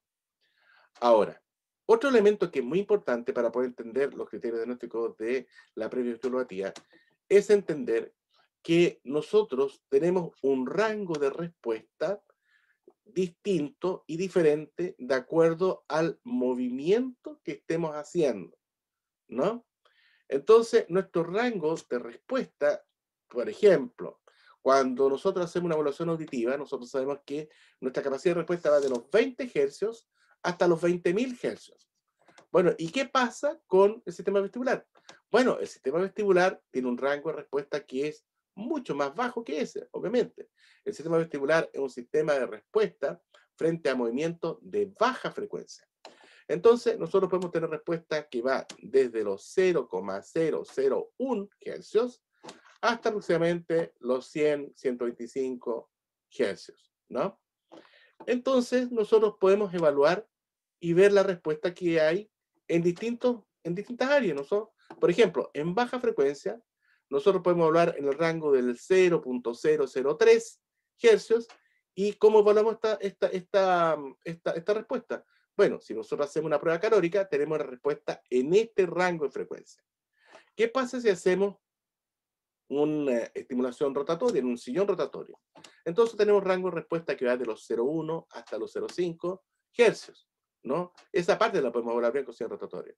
Ahora, otro elemento que es muy importante para poder entender los criterios diagnósticos de la previvestibulopatía es entender que nosotros tenemos un rango de respuesta distinto y diferente de acuerdo al movimiento que estemos haciendo, ¿no? Entonces, nuestros rangos de respuesta, por ejemplo, cuando nosotros hacemos una evaluación auditiva, nosotros sabemos que nuestra capacidad de respuesta va de los 20 Hz hasta los 20.000 Hz. Bueno, ¿y qué pasa con el sistema vestibular? Bueno, el sistema vestibular tiene un rango de respuesta que es mucho más bajo que ese, obviamente. El sistema vestibular es un sistema de respuesta frente a movimientos de baja frecuencia. Entonces, nosotros podemos tener respuesta que va desde los 0,001 Hz hasta aproximadamente los 100, 125 Hz, ¿no? Entonces, nosotros podemos evaluar y ver la respuesta que hay en, distintos, en distintas áreas. ¿no? Por ejemplo, en baja frecuencia nosotros podemos hablar en el rango del 0.003 Hz. ¿Y cómo evaluamos esta, esta, respuesta? Bueno, si nosotros hacemos una prueba calórica, tenemos la respuesta en este rango de frecuencia. ¿Qué pasa si hacemos una estimulación rotatoria, en un sillón rotatorio? Entonces tenemos rango de respuesta que va de los 0,1 hasta los 0,5 Hz. ¿no? Esa parte la podemos hablar bien con sillón rotatorio.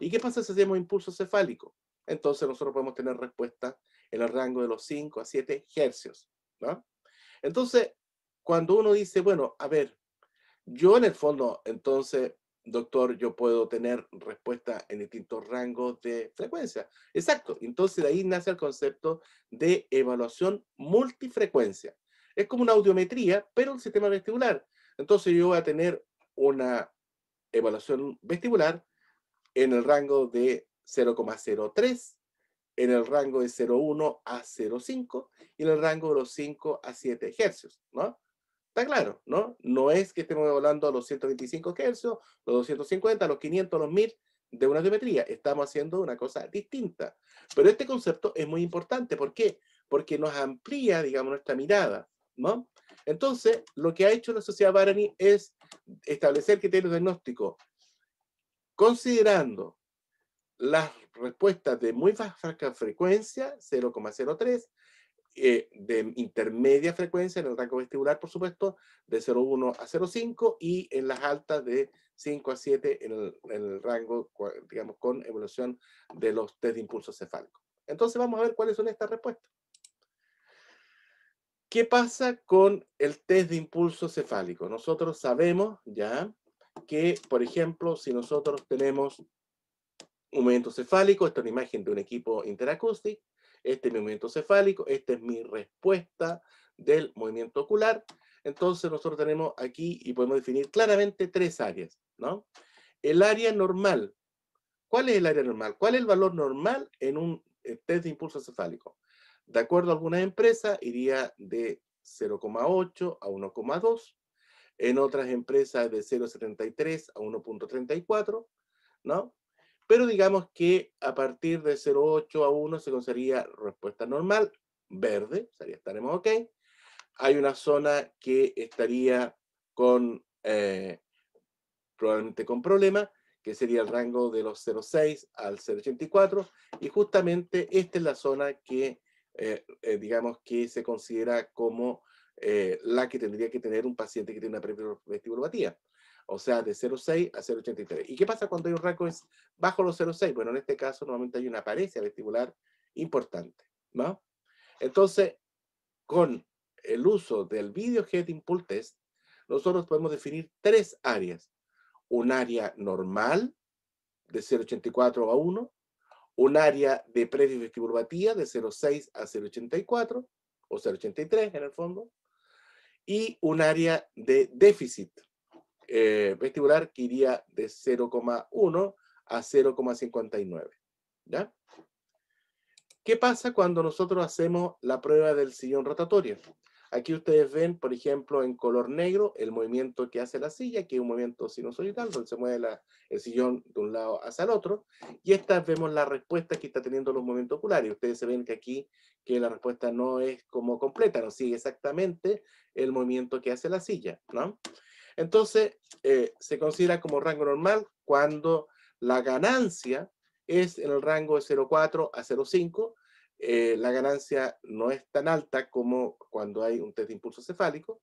¿Y qué pasa si hacemos impulso cefálico? entonces nosotros podemos tener respuesta en el rango de los 5 a 7 hercios. Entonces, cuando uno dice, bueno, a ver, yo en el fondo, entonces, doctor, yo puedo tener respuesta en distintos rangos de frecuencia. Exacto. Entonces, de ahí nace el concepto de evaluación multifrecuencia. Es como una audiometría, pero el sistema vestibular. Entonces, yo voy a tener una evaluación vestibular en el rango de 0,03, en el rango de 0,1 a 0,5 y en el rango de los 5 a 7 hercios, ¿no? Está claro, ¿no? No es que estemos hablando a los 125 hercios, los 250, los 500, los 1000 de una geometría. Estamos haciendo una cosa distinta. Pero este concepto es muy importante. ¿Por qué? Porque nos amplía, digamos, nuestra mirada, ¿no? Entonces, lo que ha hecho la sociedad Barani es establecer criterios diagnósticos, considerando las respuestas de muy baja frecuencia, 0,03, eh, de intermedia frecuencia en el rango vestibular, por supuesto, de 0,1 a 0,5 y en las altas de 5 a 7 en el, en el, rango, digamos, con evolución de los test de impulso cefálico. Entonces vamos a ver cuáles son estas respuestas. ¿Qué pasa con el test de impulso cefálico? Nosotros sabemos ya que, por ejemplo, si nosotros tenemos un movimiento cefálico, esta es una imagen de un equipo interacústico, este es mi movimiento cefálico, esta es mi respuesta del movimiento ocular. Entonces nosotros tenemos aquí y podemos definir claramente tres áreas, ¿no? El área normal. ¿Cuál es el área normal? ¿Cuál es el valor normal en un eh, test de impulso cefálico? De acuerdo a algunas empresas, iría de 0,8 a 1,2. En otras empresas, de 0,73 a 1,34, ¿no? pero digamos que a partir de 0,8 a 1 se consideraría respuesta normal, verde, sería estaremos ok. Hay una zona que estaría con, eh, probablemente con problema, que sería el rango de los 0,6 al 0,84, y justamente esta es la zona que, eh, eh, digamos, que se considera como la que tendría que tener un paciente que tiene una previa o sea, de 0,6 a 0,83. ¿Y qué pasa cuando hay un rango es bajo los 0,6? Bueno, en este caso normalmente hay una apariencia vestibular importante, ¿no? Entonces, con el uso del Video Heading Pull Test, nosotros podemos definir tres áreas. Un área normal, de 0,84 a 1, un área de prevestivulopatía de 0,6 a 0,84, o 0,83 en el fondo, y un área de déficit eh, vestibular que iría de 0,1 a 0,59. ¿Ya? ¿Qué pasa cuando nosotros hacemos la prueba del sillón rotatorio? Aquí ustedes ven, por ejemplo, en color negro, el movimiento que hace la silla, que es un movimiento sinusoidal, donde se mueve el sillón de un lado hacia el otro. Y estas vemos la respuesta que está teniendo los movimientos oculares. Ustedes se ven que aquí que la respuesta no es como completa, no sigue exactamente el movimiento que hace la silla. ¿no? Entonces, eh, se considera como rango normal cuando la ganancia es en el rango de 0,4 a 0,5. Eh, la ganancia no es tan alta como cuando hay un test de impulso cefálico.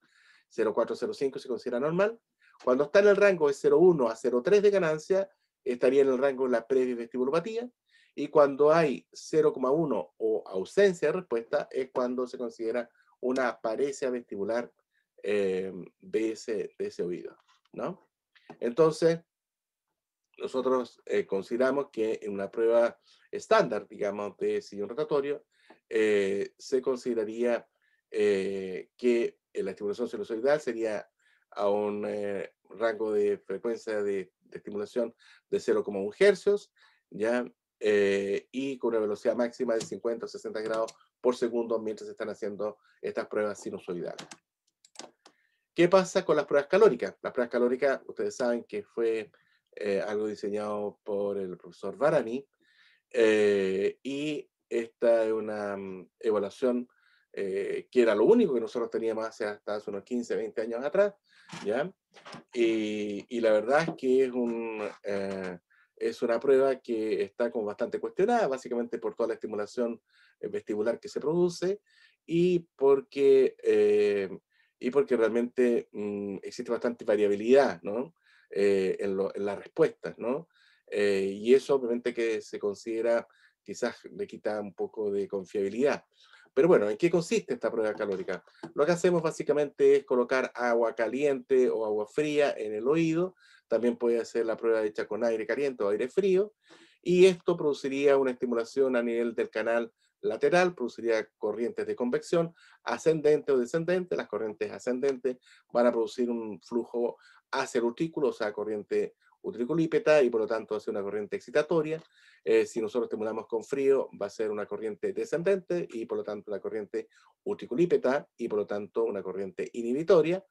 0,4-0,5 se considera normal. Cuando está en el rango de 0,1 a 0,3 de ganancia, estaría en el rango de la vestibulopatía. Y cuando hay 0,1 o ausencia de respuesta, es cuando se considera una apariencia vestibular eh, de, ese, de ese oído, ¿no? Entonces, nosotros eh, consideramos que en una prueba estándar, digamos, de sillón rotatorio, eh, se consideraría que la estimulación sinusoidal sería a un rango de frecuencia de, estimulación de 0,1 hercios ¿ya? y con una velocidad máxima de 50 o 60 grados por segundo mientras se están haciendo estas pruebas sinusoidales. ¿Qué pasa con las pruebas calóricas? Las pruebas calóricas, ustedes saben que fue eh, algo diseñado por el profesor Varani, eh, y esta es una mm, evaluación eh, que era lo único que nosotros teníamos hace hasta hace unos 15, 20 años atrás, ¿ya? Y, la verdad es que es, un, es una prueba que está como bastante cuestionada, básicamente por toda la estimulación vestibular que se produce y porque y porque realmente mm, existe bastante variabilidad ¿no? Eh, en, las respuestas, ¿no? Eh, y eso obviamente que se considera, quizás le quita un poco de confiabilidad. Pero bueno, ¿en qué consiste esta prueba calórica? Lo que hacemos básicamente es colocar agua caliente o agua fría en el oído, también puede ser la prueba hecha con aire caliente o aire frío, y esto produciría una estimulación a nivel del canal lateral produciría corrientes de convección ascendente o descendente. Las corrientes ascendentes van a producir un flujo hacia el utrículo, o sea, corriente utriculípeta y por lo tanto hacia una corriente excitatoria. Eh, si nosotros estimulamos con frío, va a ser una corriente descendente y por lo tanto la corriente utriculípeta y por lo tanto una corriente inhibitoria.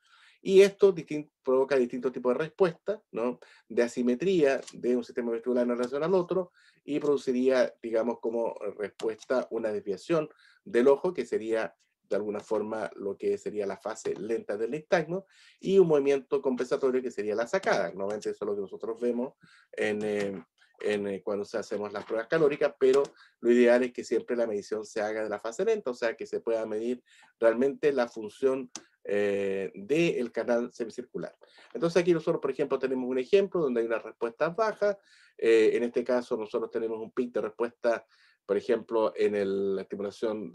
Y esto provoca distintos tipos de respuestas, ¿no? de asimetría de un sistema vestibular en relación al otro, y produciría, digamos, como respuesta una desviación del ojo, que sería de alguna forma lo que sería la fase lenta del nistagmo, y un movimiento compensatorio que sería la sacada. Normalmente eso es lo que nosotros vemos en... Eh, en, eh, cuando hacemos las pruebas calóricas, pero lo ideal es que siempre la medición se haga de la fase lenta, o sea, que se pueda medir realmente la función eh, del canal semicircular. Entonces aquí nosotros, por ejemplo, tenemos un ejemplo donde hay una respuesta baja eh, en este caso nosotros tenemos un pic de respuesta, por ejemplo, en la estimulación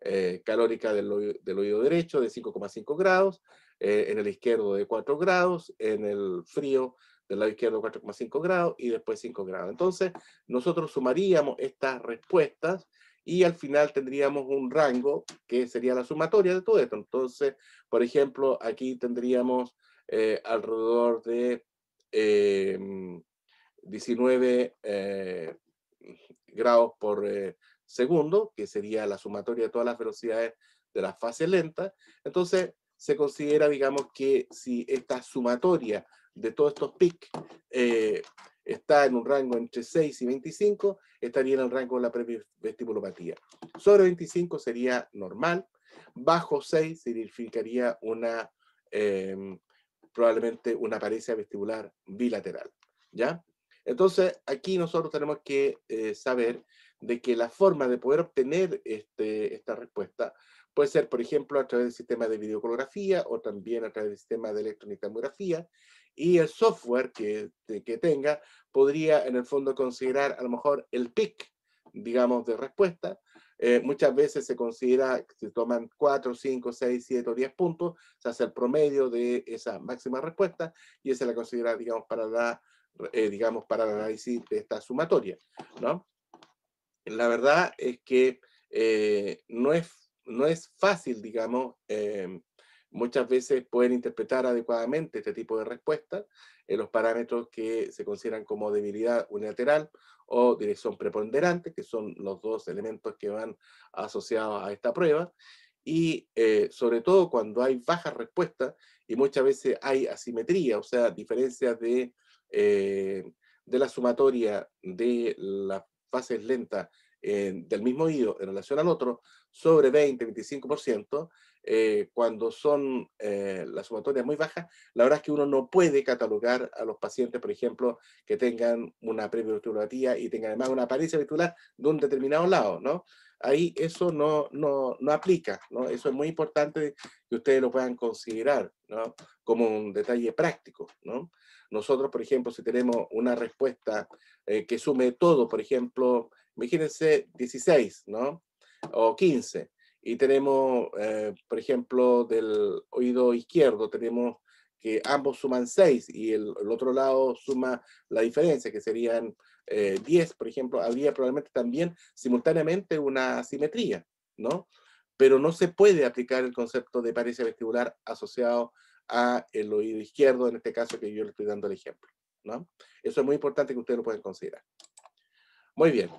eh, calórica del, del, oído derecho de 5,5 grados, en el izquierdo de 4 grados, en el frío del lado izquierdo 4,5 grados y después 5 grados. Entonces, nosotros sumaríamos estas respuestas y al final tendríamos un rango que sería la sumatoria de todo esto. Entonces, por ejemplo, aquí tendríamos eh, alrededor de 19 em, eh, grados por eh, segundo, que sería la sumatoria de todas las velocidades de la fase lenta. Entonces, se considera, digamos, que si esta sumatoria de todos estos pics está en un rango entre 6 y 25, estaría en el rango de la vestibulopatía. Sobre 25 sería normal, bajo 6 significaría una, em, probablemente una apariencia vestibular bilateral. ¿ya? Entonces, aquí nosotros tenemos que eh, saber de que la forma de poder obtener este, esta respuesta puede ser, por ejemplo, a través del sistema de videocolografía o también a través del sistema de tomografía y el software que, que tenga podría en el fondo considerar a lo mejor el pic, digamos, de respuesta. Eh, muchas veces se considera que se toman 4, 5, 6, 7 o 10 puntos, se hace el promedio de esa máxima respuesta y esa la considera, digamos, para la, eh, digamos, para el análisis de esta sumatoria, ¿no? La verdad es que eh, no, es, no es fácil, digamos, em, muchas veces pueden interpretar adecuadamente este tipo de respuesta en los parámetros que se consideran como debilidad unilateral o dirección preponderante, que son los dos elementos que van asociados a esta prueba, y eh, sobre todo cuando hay bajas respuestas y muchas veces hay asimetría, o sea, diferencias de, eh, de la sumatoria de las fases lentas eh, del mismo ido en relación al otro sobre 20-25%, eh, cuando son eh, las sumatorias muy bajas, la verdad es que uno no puede catalogar a los pacientes, por ejemplo, que tengan una previrtulatía y tengan además una apariencia virtual de un determinado lado, ¿no? Ahí eso no, no, no aplica, ¿no? Eso es muy importante que ustedes lo puedan considerar, ¿no? Como un detalle práctico, ¿no? Nosotros, por ejemplo, si tenemos una respuesta eh, que sume todo, por ejemplo, imagínense 16, ¿no? O 15, y tenemos, eh, por ejemplo, del oído izquierdo, tenemos que ambos suman 6 y el, otro lado suma la diferencia, que serían 10, eh, por ejemplo, habría probablemente también simultáneamente una asimetría, ¿no? Pero no se puede aplicar el concepto de pareja vestibular asociado a el oído izquierdo, en este caso que yo le estoy dando el ejemplo, ¿no? Eso es muy importante que ustedes lo puedan considerar. Muy bien.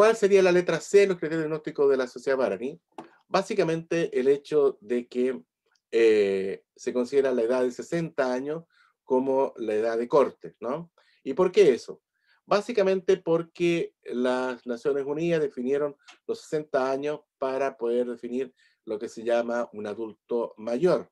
¿Cuál sería la letra C en los criterios diagnósticos de la sociedad Barani? Básicamente el hecho de que eh, se considera la edad de 60 años como la edad de corte, ¿no? ¿Y por qué eso? Básicamente porque las Naciones Unidas definieron los 60 años para poder definir lo que se llama un adulto mayor.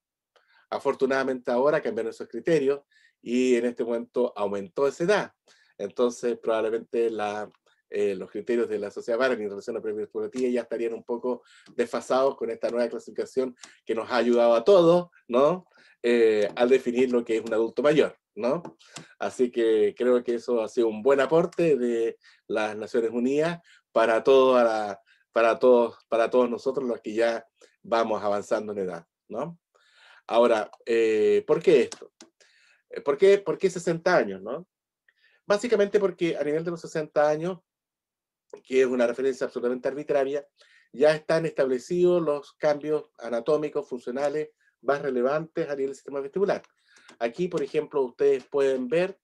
Afortunadamente ahora cambiaron esos criterios y en este momento aumentó esa edad. Entonces probablemente la eh, los criterios de la sociedad Barney en relación a premios explorativos ya estarían un poco desfasados con esta nueva clasificación que nos ha ayudado a todos, ¿no? Eh, al definir lo que es un adulto mayor, ¿no? Así que creo que eso ha sido un buen aporte de las Naciones Unidas para, todo, para, todos, para todos nosotros los que ya vamos avanzando en edad, ¿no? Ahora, eh, ¿por qué esto? ¿Por qué, ¿Por qué 60 años, no? Básicamente porque a nivel de los 60 años que es una referencia absolutamente arbitraria, ya están establecidos los cambios anatómicos, funcionales, más relevantes a nivel del sistema vestibular. Aquí, por ejemplo, ustedes pueden ver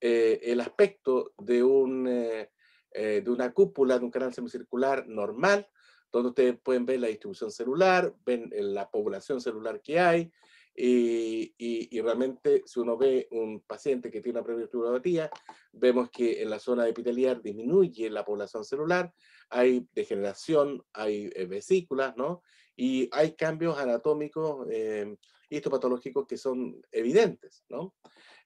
eh, el aspecto de, un, eh, eh, de una cúpula, de un canal semicircular normal, donde ustedes pueden ver la distribución celular, ven la población celular que hay, y, realmente si uno ve un paciente que tiene una preventividad, vemos que en la zona epitelial disminuye la población celular, hay degeneración, hay eh, vesículas, ¿no? Y hay cambios anatómicos eh, histopatológicos que son evidentes, ¿no?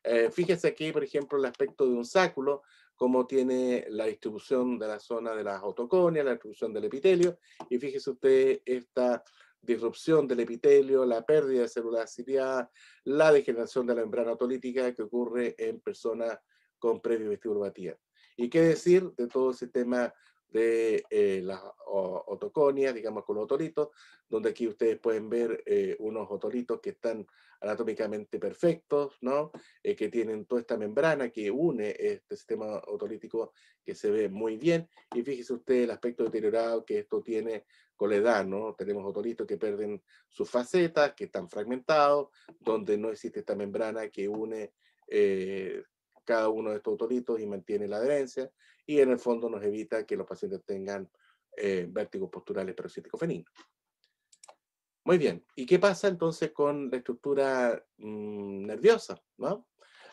Eh, fíjese aquí, por ejemplo, el aspecto de un sáculo, cómo tiene la distribución de la zona de las otoconias, la distribución del epitelio, y fíjese usted esta disrupción del epitelio, la pérdida de células ciliadas, la degeneración de la membrana otolítica que ocurre en personas con previo-vestibulopatía. ¿Y qué decir de todo el sistema de eh, las otoconias, digamos con los otolitos, donde aquí ustedes pueden ver eh, unos otolitos que están anatómicamente perfectos, ¿no? Eh, que tienen toda esta membrana que une este sistema otolítico que se ve muy bien. Y fíjese usted el aspecto deteriorado que esto tiene ¿no? tenemos otolitos que pierden sus facetas, que están fragmentados, donde no existe esta membrana que une eh, cada uno de estos otolitos y mantiene la adherencia, y en el fondo nos evita que los pacientes tengan eh, vértigos posturales paroxíticos feninos. Muy bien, ¿y qué pasa entonces con la estructura mm, nerviosa?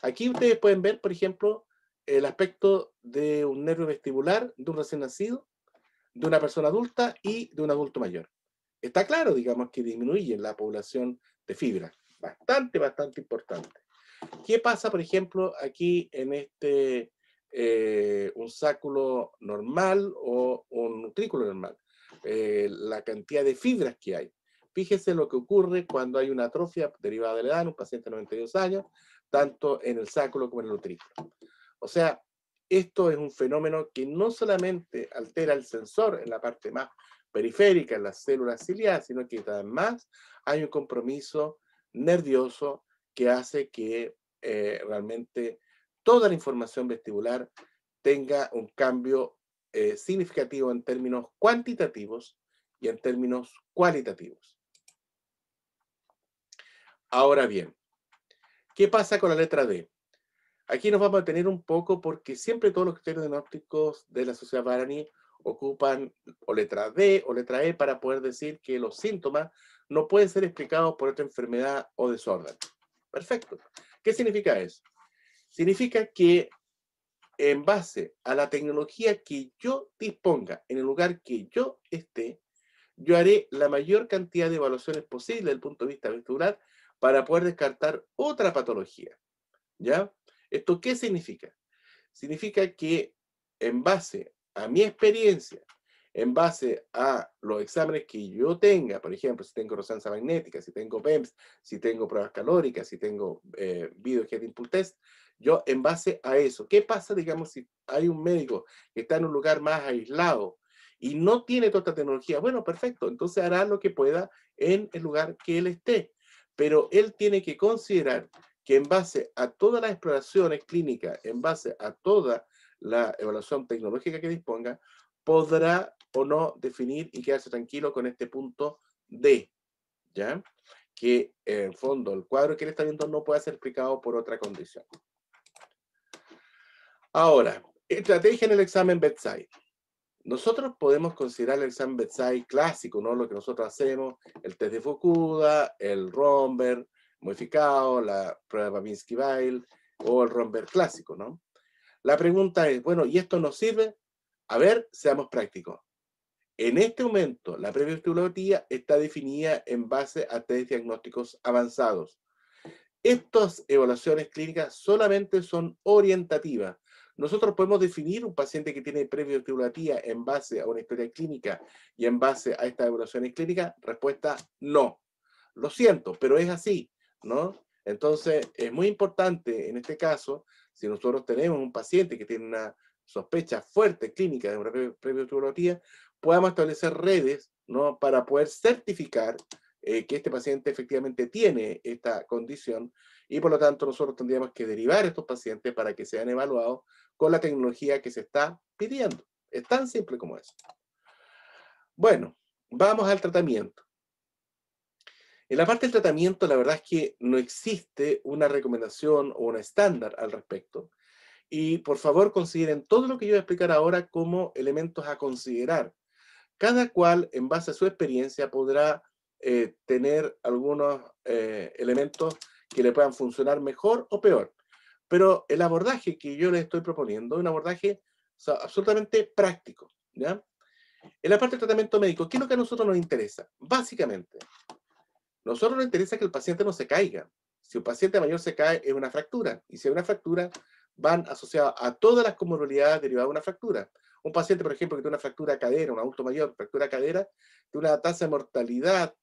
Aquí ustedes pueden ver, por ejemplo, el aspecto de un nervio vestibular de un recién nacido de una persona adulta y de un adulto mayor. Está claro, digamos, que disminuye la población de fibra. Bastante, bastante importante. ¿Qué pasa, por ejemplo, aquí en este eh, un sáculo normal o un nutrículo normal? Eh, la cantidad de fibras que hay. Fíjese lo que ocurre cuando hay una atrofia derivada de la edad en un paciente de 92 años, tanto en el sáculo como en el nutrículo. O sea, esto es un fenómeno que no solamente altera el sensor en la parte más periférica, en las células ciliadas, sino que además hay un compromiso nervioso que hace que eh, realmente toda la información vestibular tenga un cambio eh, significativo en términos cuantitativos y en términos cualitativos. Ahora bien, ¿qué pasa con la letra D? Aquí nos vamos a detener un poco porque siempre todos los criterios diagnósticos de la sociedad varaní ocupan o letra D o letra E para poder decir que los síntomas no pueden ser explicados por otra enfermedad o desorden. Perfecto. ¿Qué significa eso? Significa que en base a la tecnología que yo disponga, en el lugar que yo esté, yo haré la mayor cantidad de evaluaciones posible desde el punto de vista vestibular para poder descartar otra patología. ¿Ya? ¿Esto qué significa? Significa que en base a mi experiencia, en base a los exámenes que yo tenga, por ejemplo, si tengo resonancia magnética, si tengo PEMS, si tengo pruebas calóricas, si tengo eh, video test, yo en base a eso, ¿qué pasa, digamos, si hay un médico que está en un lugar más aislado y no tiene toda esta tecnología? Bueno, perfecto, entonces hará lo que pueda en el lugar que él esté, pero él tiene que considerar que en base a todas las exploraciones clínicas, en base a toda la evaluación tecnológica que disponga, podrá o no definir y quedarse tranquilo con este punto D, ¿ya? Que en fondo el cuadro que él está viendo no puede ser explicado por otra condición. Ahora, estrategia en el examen bedside. Nosotros podemos considerar el examen bedside clásico, ¿no? Lo que nosotros hacemos, el test de Fukuda, el Romberg, modificado, la prueba de weil o el romper clásico, ¿no? La pregunta es, bueno, ¿y esto nos sirve? A ver, seamos prácticos. En este momento, la preventilopatía está definida en base a test diagnósticos avanzados. Estas evaluaciones clínicas solamente son orientativas. Nosotros podemos definir un paciente que tiene preventilopatía en base a una historia clínica y en base a estas evaluaciones clínicas. Respuesta, no. Lo siento, pero es así. Entonces, es muy importante en este caso, si nosotros tenemos un paciente que tiene una sospecha fuerte clínica de una podamos establecer redes para poder certificar eh, que este paciente efectivamente tiene esta condición y por lo tanto nosotros tendríamos que derivar a estos pacientes para que sean evaluados con la tecnología que se está pidiendo. Es tan simple como eso. Bueno, vamos al tratamiento. En la parte del tratamiento, la verdad es que no existe una recomendación o un estándar al respecto. Y por favor consideren todo lo que yo voy a explicar ahora como elementos a considerar. Cada cual, en base a su experiencia, podrá eh, tener algunos eh, elementos que le puedan funcionar mejor o peor. Pero el abordaje que yo les estoy proponiendo es un abordaje absolutamente práctico. ¿ya? En la parte del tratamiento médico, ¿qué es lo que a nosotros nos interesa? Básicamente, nosotros nos interesa que el paciente no se caiga. Si un paciente mayor se cae, es una fractura. Y si hay una fractura, van asociadas a todas las comorbilidades derivadas de una fractura. Un paciente, por ejemplo, que tiene una fractura cadera, un adulto mayor, fractura cadera, tiene una tasa de mortalidad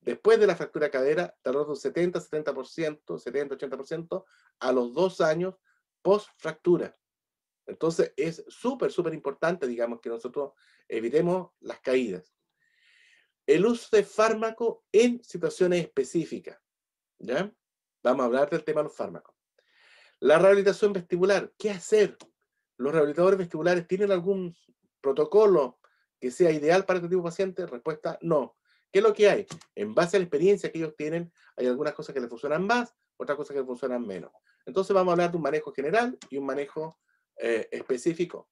después de la fractura cadera, tal vez de un 70, 70%, 70, 80% a los dos años post fractura. Entonces es súper, súper importante, digamos, que nosotros evitemos las caídas el uso de fármaco en situaciones específicas. ¿Ya? Vamos a hablar del tema de los fármacos. La rehabilitación vestibular, ¿qué hacer? ¿Los rehabilitadores vestibulares tienen algún protocolo que sea ideal para este tipo de pacientes? Respuesta, no. ¿Qué es lo que hay? En base a la experiencia que ellos tienen, hay algunas cosas que les funcionan más, otras cosas que les funcionan menos. Entonces vamos a hablar de un manejo general y un manejo eh, específico.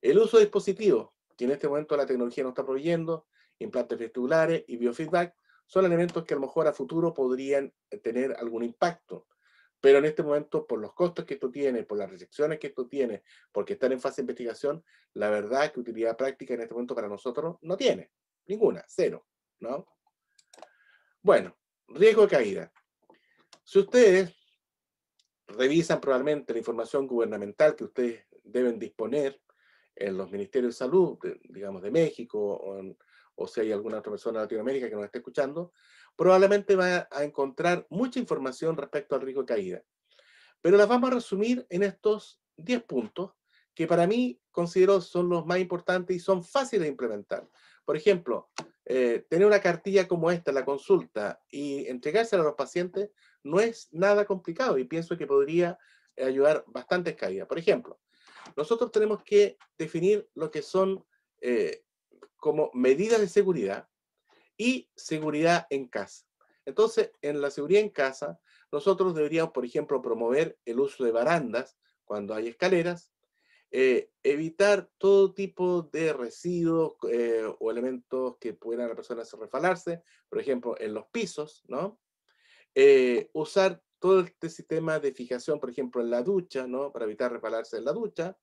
El uso de dispositivos, que en este momento la tecnología no está proveyendo, implantes vestibulares y biofeedback, son elementos que a lo mejor a futuro podrían eh, tener algún impacto. Pero en este momento, por los costos que esto tiene, por las reyecciones que esto tiene, porque están en fase de investigación, la verdad que utilidad práctica en este momento para nosotros no tiene. Ninguna, cero. ¿no? Bueno, riesgo de caída. Si ustedes revisan probablemente la información gubernamental que ustedes deben disponer en los ministerios de salud, digamos de México o en o si hay alguna otra persona de Latinoamérica que nos esté escuchando, probablemente va a encontrar mucha información respecto al riesgo de caída. Pero las vamos a resumir en estos 10 puntos que para mí considero son los más importantes y son fáciles de implementar. Por ejemplo, eh, tener una cartilla como esta, la consulta, y entregársela a los pacientes no es nada complicado y pienso que podría ayudar bastante bastantes caídas. Por ejemplo, nosotros tenemos que definir lo que son eh, como medidas de seguridad y seguridad en casa. Entonces, en la seguridad en casa, nosotros deberíamos, por ejemplo, promover el uso de barandas cuando hay escaleras, eh, evitar todo tipo de residuos eh, o elementos que puedan a persona hacer refalarse, por ejemplo, en los pisos, ¿no? Eh, usar todo este sistema de fijación, por ejemplo, en la ducha, ¿no? Para evitar refalarse en la ducha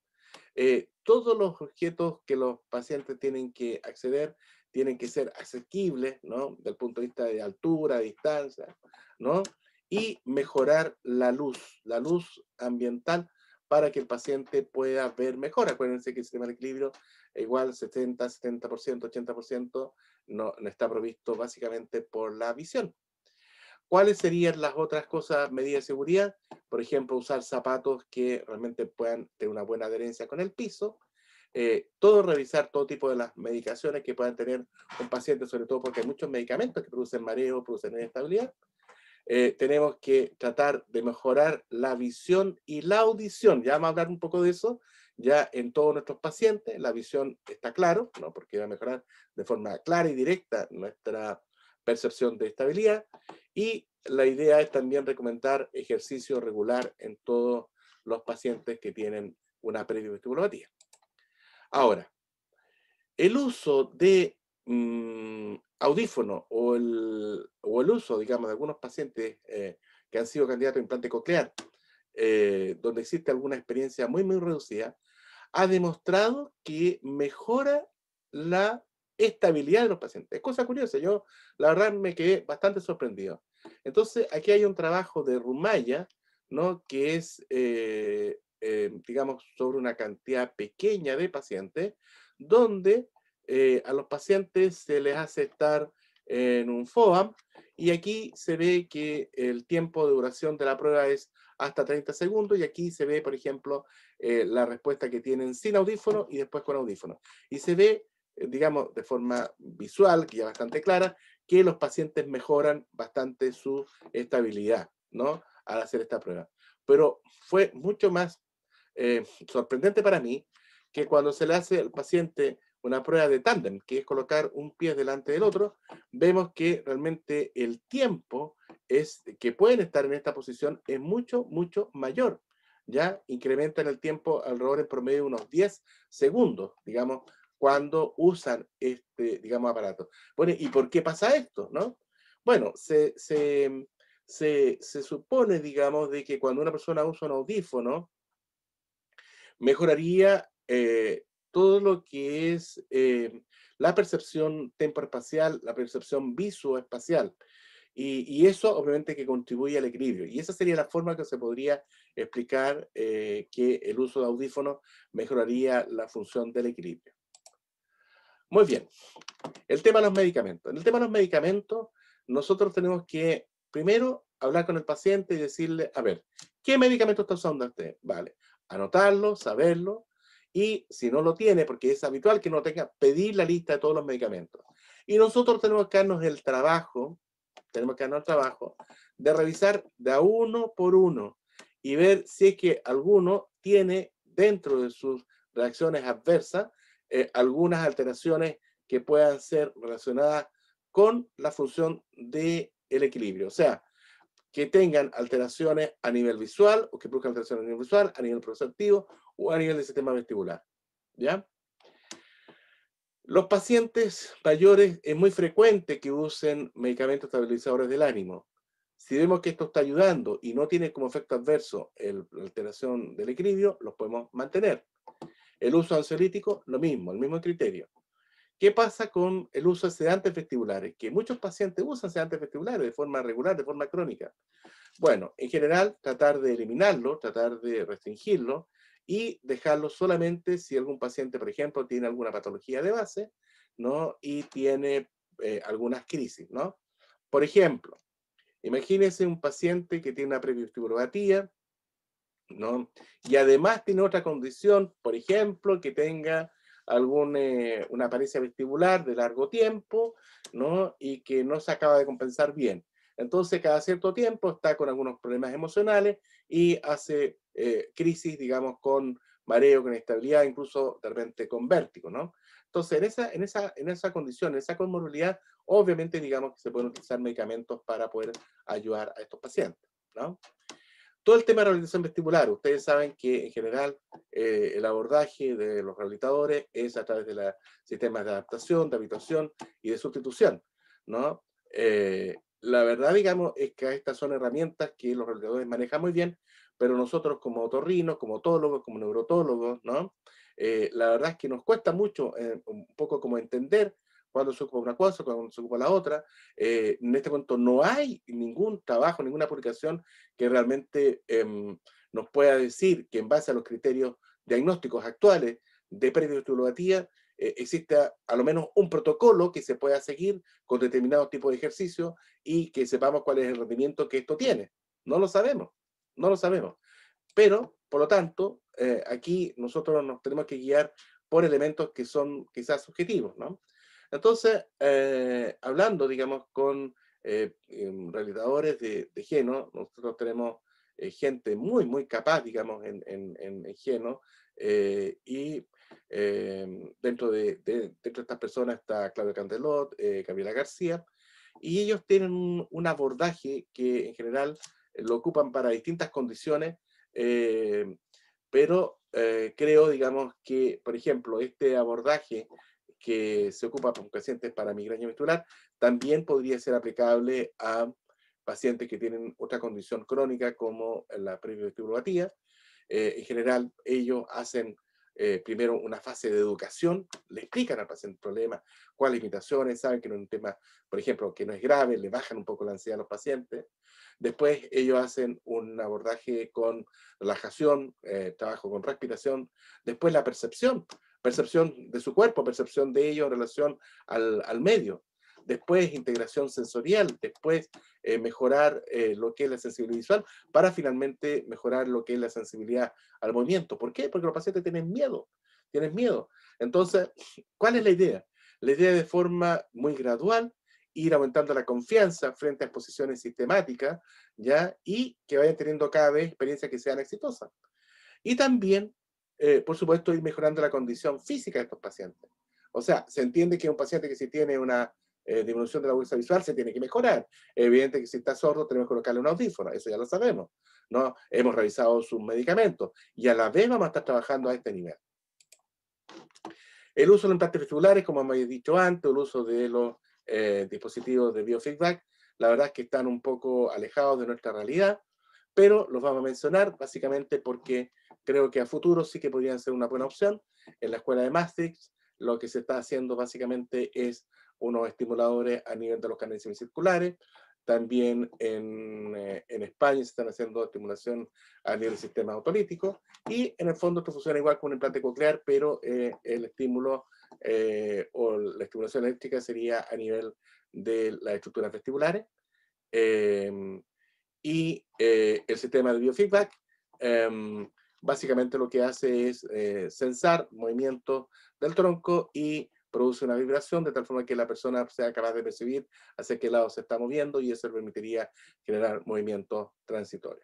todos los objetos que los pacientes tienen que acceder tienen que ser asequibles, ¿no? Del punto de vista de altura, distancia, ¿no? Y mejorar la luz, la luz ambiental para que el paciente pueda ver mejor. Acuérdense que el sistema de equilibrio igual 70, 70%, 80% no, no está provisto básicamente por la visión. ¿Cuáles serían las otras cosas, medidas de seguridad? Por ejemplo, usar zapatos que realmente puedan tener una buena adherencia con el piso. Eh, todo revisar todo tipo de las medicaciones que puedan tener un paciente, sobre todo porque hay muchos medicamentos que producen mareo, producen inestabilidad. Eh, tenemos que tratar de mejorar la visión y la audición. Ya vamos a hablar un poco de eso, ya en todos nuestros pacientes. La visión está claro, ¿no? porque va a mejorar de forma clara y directa nuestra percepción de estabilidad y la idea es también recomendar ejercicio regular en todos los pacientes que tienen una vestibulopatía. Ahora, el uso de mm, audífono o el, uso, digamos, de algunos pacientes eh, que han sido candidatos a implante coclear, eh, donde existe alguna experiencia muy, muy reducida, ha demostrado que mejora la estabilidad de los pacientes. Es cosa curiosa, yo la verdad me quedé bastante sorprendido. Entonces, aquí hay un trabajo de Rumaya, ¿no? que es, eh, eh, digamos, sobre una cantidad pequeña de pacientes, donde eh, a los pacientes se les hace estar en un FOAM y aquí se ve que el tiempo de duración de la prueba es hasta 30 segundos y aquí se ve, por ejemplo, la respuesta que tienen sin audífono y después con audífono. Y se ve eh, digamos, de forma visual, que ya bastante clara, que los pacientes mejoran bastante su estabilidad, ¿no? Al hacer esta prueba. Pero fue mucho más eh, sorprendente para mí que cuando se le hace al paciente una prueba de tándem, que es colocar un pie delante del otro, vemos que realmente el tiempo es, que pueden estar en esta posición es mucho, mucho mayor. Ya incrementan el tiempo alrededor en promedio de unos 10 segundos, digamos, cuando usan este, digamos, aparato. Bueno, ¿y por qué pasa esto? ¿no? Bueno, se, se, se, se supone, digamos, de que cuando una persona usa un audífono, mejoraría eh, todo lo que es eh, la percepción espacial la percepción visoespacial. Y, y, eso obviamente que contribuye al equilibrio. Y esa sería la forma que se podría explicar eh, que el uso de audífonos mejoraría la función del equilibrio. Muy bien, el tema de los medicamentos. En el tema de los medicamentos, nosotros tenemos que primero hablar con el paciente y decirle, a ver, ¿qué medicamento está usando usted? Vale, anotarlo, saberlo, y si no lo tiene, porque es habitual que no tenga, pedir la lista de todos los medicamentos. Y nosotros tenemos que darnos el trabajo, tenemos que darnos el trabajo de revisar de a uno por uno y ver si es que alguno tiene dentro de sus reacciones adversas eh, algunas alteraciones que puedan ser relacionadas con la función del equilibrio. O sea, que tengan alteraciones a nivel visual o que produzcan alteraciones a nivel visual, a nivel proceptivo o a nivel del sistema vestibular. ¿Ya? Los pacientes mayores es muy frecuente que usen medicamentos estabilizadores del ánimo. Si vemos que esto está ayudando y no tiene como efecto adverso la alteración del equilibrio, los podemos mantener. El uso ansiolítico, lo mismo, el mismo criterio. ¿Qué pasa con el uso de sedantes vestibulares? Que muchos pacientes usan sedantes vestibulares de forma regular, de forma crónica. Bueno, en general, tratar de eliminarlo, tratar de restringirlo y dejarlo solamente si algún paciente, por ejemplo, tiene alguna patología de base, ¿no? Y tiene eh, algunas crisis, ¿no? Por ejemplo, imagínese un paciente que tiene una prevestibulobatía, y además tiene otra condición, por ejemplo, que tenga alguna eh, una apariencia vestibular de largo tiempo, ¿no? Y que no se acaba de compensar bien. Entonces, cada cierto tiempo está con algunos problemas emocionales y hace eh, crisis, digamos, con mareo, con estabilidad, incluso de repente con vértigo, ¿no? Entonces, en esa, en esa, en esa condición, en esa comorbilidad, obviamente, digamos que se pueden utilizar medicamentos para poder ayudar a estos pacientes, ¿no? Todo el tema de rehabilitación vestibular, ustedes saben que en general eh, el abordaje de los rehabilitadores es a través de los sistemas de adaptación, de habitación y de sustitución, ¿no? Eh, la verdad, digamos, es que estas son herramientas que los rehabilitadores manejan muy bien, pero nosotros como otorrinos, como otólogos, como neurotólogos, ¿no? Eh, la verdad es que nos cuesta mucho, un poco como entender cuándo se ocupa una cosa, cuándo se ocupa la otra. Eh, en este momento no hay ningún trabajo, ninguna publicación que realmente em, nos pueda decir que en base a los criterios diagnósticos actuales de de eh, exista a lo menos un protocolo que se pueda seguir con determinados tipos de ejercicio y que sepamos cuál es el rendimiento que esto tiene. No lo sabemos, no lo sabemos. Pero, por lo tanto, eh, aquí nosotros nos tenemos que guiar por elementos que son quizás subjetivos, ¿no? Entonces, eh, hablando, digamos, con eh, em, realizadores de, de, Geno, nosotros tenemos eh, gente muy, muy capaz, digamos, en, en, en Geno, y em, dentro de, de estas personas está Claudio Candelot, Gabriela García, y ellos tienen un, un, abordaje que en general lo ocupan para distintas condiciones, pero creo, digamos, que, por ejemplo, este abordaje que se ocupa con pacientes para migraña menstrual también podría ser aplicable a pacientes que tienen otra condición crónica como la prevestibulopatia. Eh, en general, ellos hacen eh, primero una fase de educación, le explican al paciente el problema, cuáles limitaciones, saben que no es un tema, por ejemplo, que no es grave, le bajan un poco la ansiedad a los pacientes. Después ellos hacen un abordaje con relajación, eh, trabajo con respiración, después la percepción, percepción de su cuerpo, percepción de ello en relación al, medio. Después, integración sensorial, después eh, mejorar eh, lo que es la sensibilidad visual, para finalmente mejorar lo que es la sensibilidad al movimiento. ¿Por qué? Porque los pacientes tienen miedo, tienen miedo. Entonces, ¿cuál es la idea? La idea de forma muy gradual ir aumentando la confianza frente a exposiciones sistemáticas, ¿ya? Y que vayan teniendo cada vez experiencias que sean exitosas. Y también eh, por supuesto, ir mejorando la condición física de estos pacientes. O sea, se entiende que un paciente que si tiene una eh, disminución de la agudeza visual se tiene que mejorar. Evidente que si está sordo tenemos que colocarle un audífono, eso ya lo sabemos. ¿no? Hemos revisado sus medicamentos y a la vez vamos a estar trabajando a este nivel. El uso de los implantes vestibulares, como hemos he dicho antes, el uso de los eh, dispositivos de biofeedback, la verdad es que están un poco alejados de nuestra realidad, pero los vamos a mencionar básicamente porque creo que a futuro sí que podrían ser una buena opción. En la escuela de Maastricht lo que se está haciendo básicamente es unos estimuladores a nivel de los canales semicirculares. También en, eh, en España se están haciendo estimulación a nivel del sistema autolítico. Y en el fondo esto funciona igual con un implante coclear, pero eh, el estímulo eh, o la estimulación eléctrica sería a nivel de las estructuras vestibulares. Em, y el sistema de biofeedback. Em, básicamente lo que hace es eh, censar del tronco y produce una vibración de tal forma que la persona sea capaz de percibir hacia qué lado se está moviendo y eso le permitiría generar movimiento transitorio.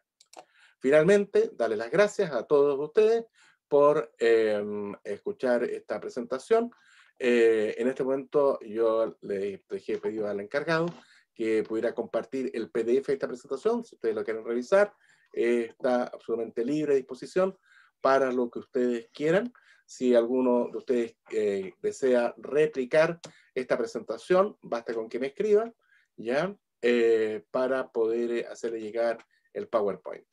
Finalmente, darle las gracias a todos ustedes por em, escuchar esta presentación. Eh, en este momento yo le dejé pedido al encargado que pudiera compartir el PDF de esta presentación, si ustedes lo quieren revisar está absolutamente libre a disposición para lo que ustedes quieran. Si alguno de ustedes eh, desea replicar esta presentación, basta con que me escriban, ¿ya? Eh, para poder eh, hacerle llegar el PowerPoint.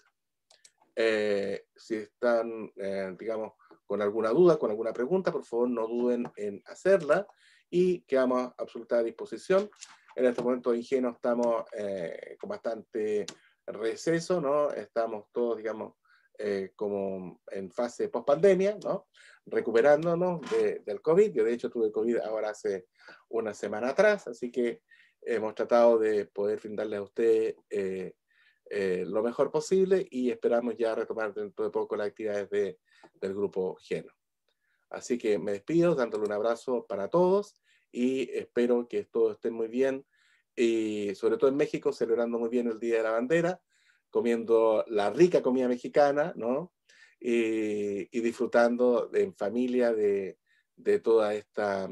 si están, digamos, con alguna duda, con alguna pregunta, por favor no duden en hacerla y quedamos absolutamente a disposición. En este momento estamos con bastante receso, ¿no? Estamos todos, digamos, eh, como en fase post-pandemia, ¿no? Recuperándonos del COVID. Yo, de hecho, tuve COVID ahora hace una semana atrás, así que hemos tratado de poder brindarle a usted eh, eh, lo mejor posible y esperamos ya retomar dentro de poco las actividades del grupo Geno. Así que me despido dándole un abrazo para todos y espero que todos estén muy bien y sobre todo en México, celebrando muy bien el Día de la Bandera, comiendo la rica comida mexicana, ¿no? Y, disfrutando en familia de, toda esta,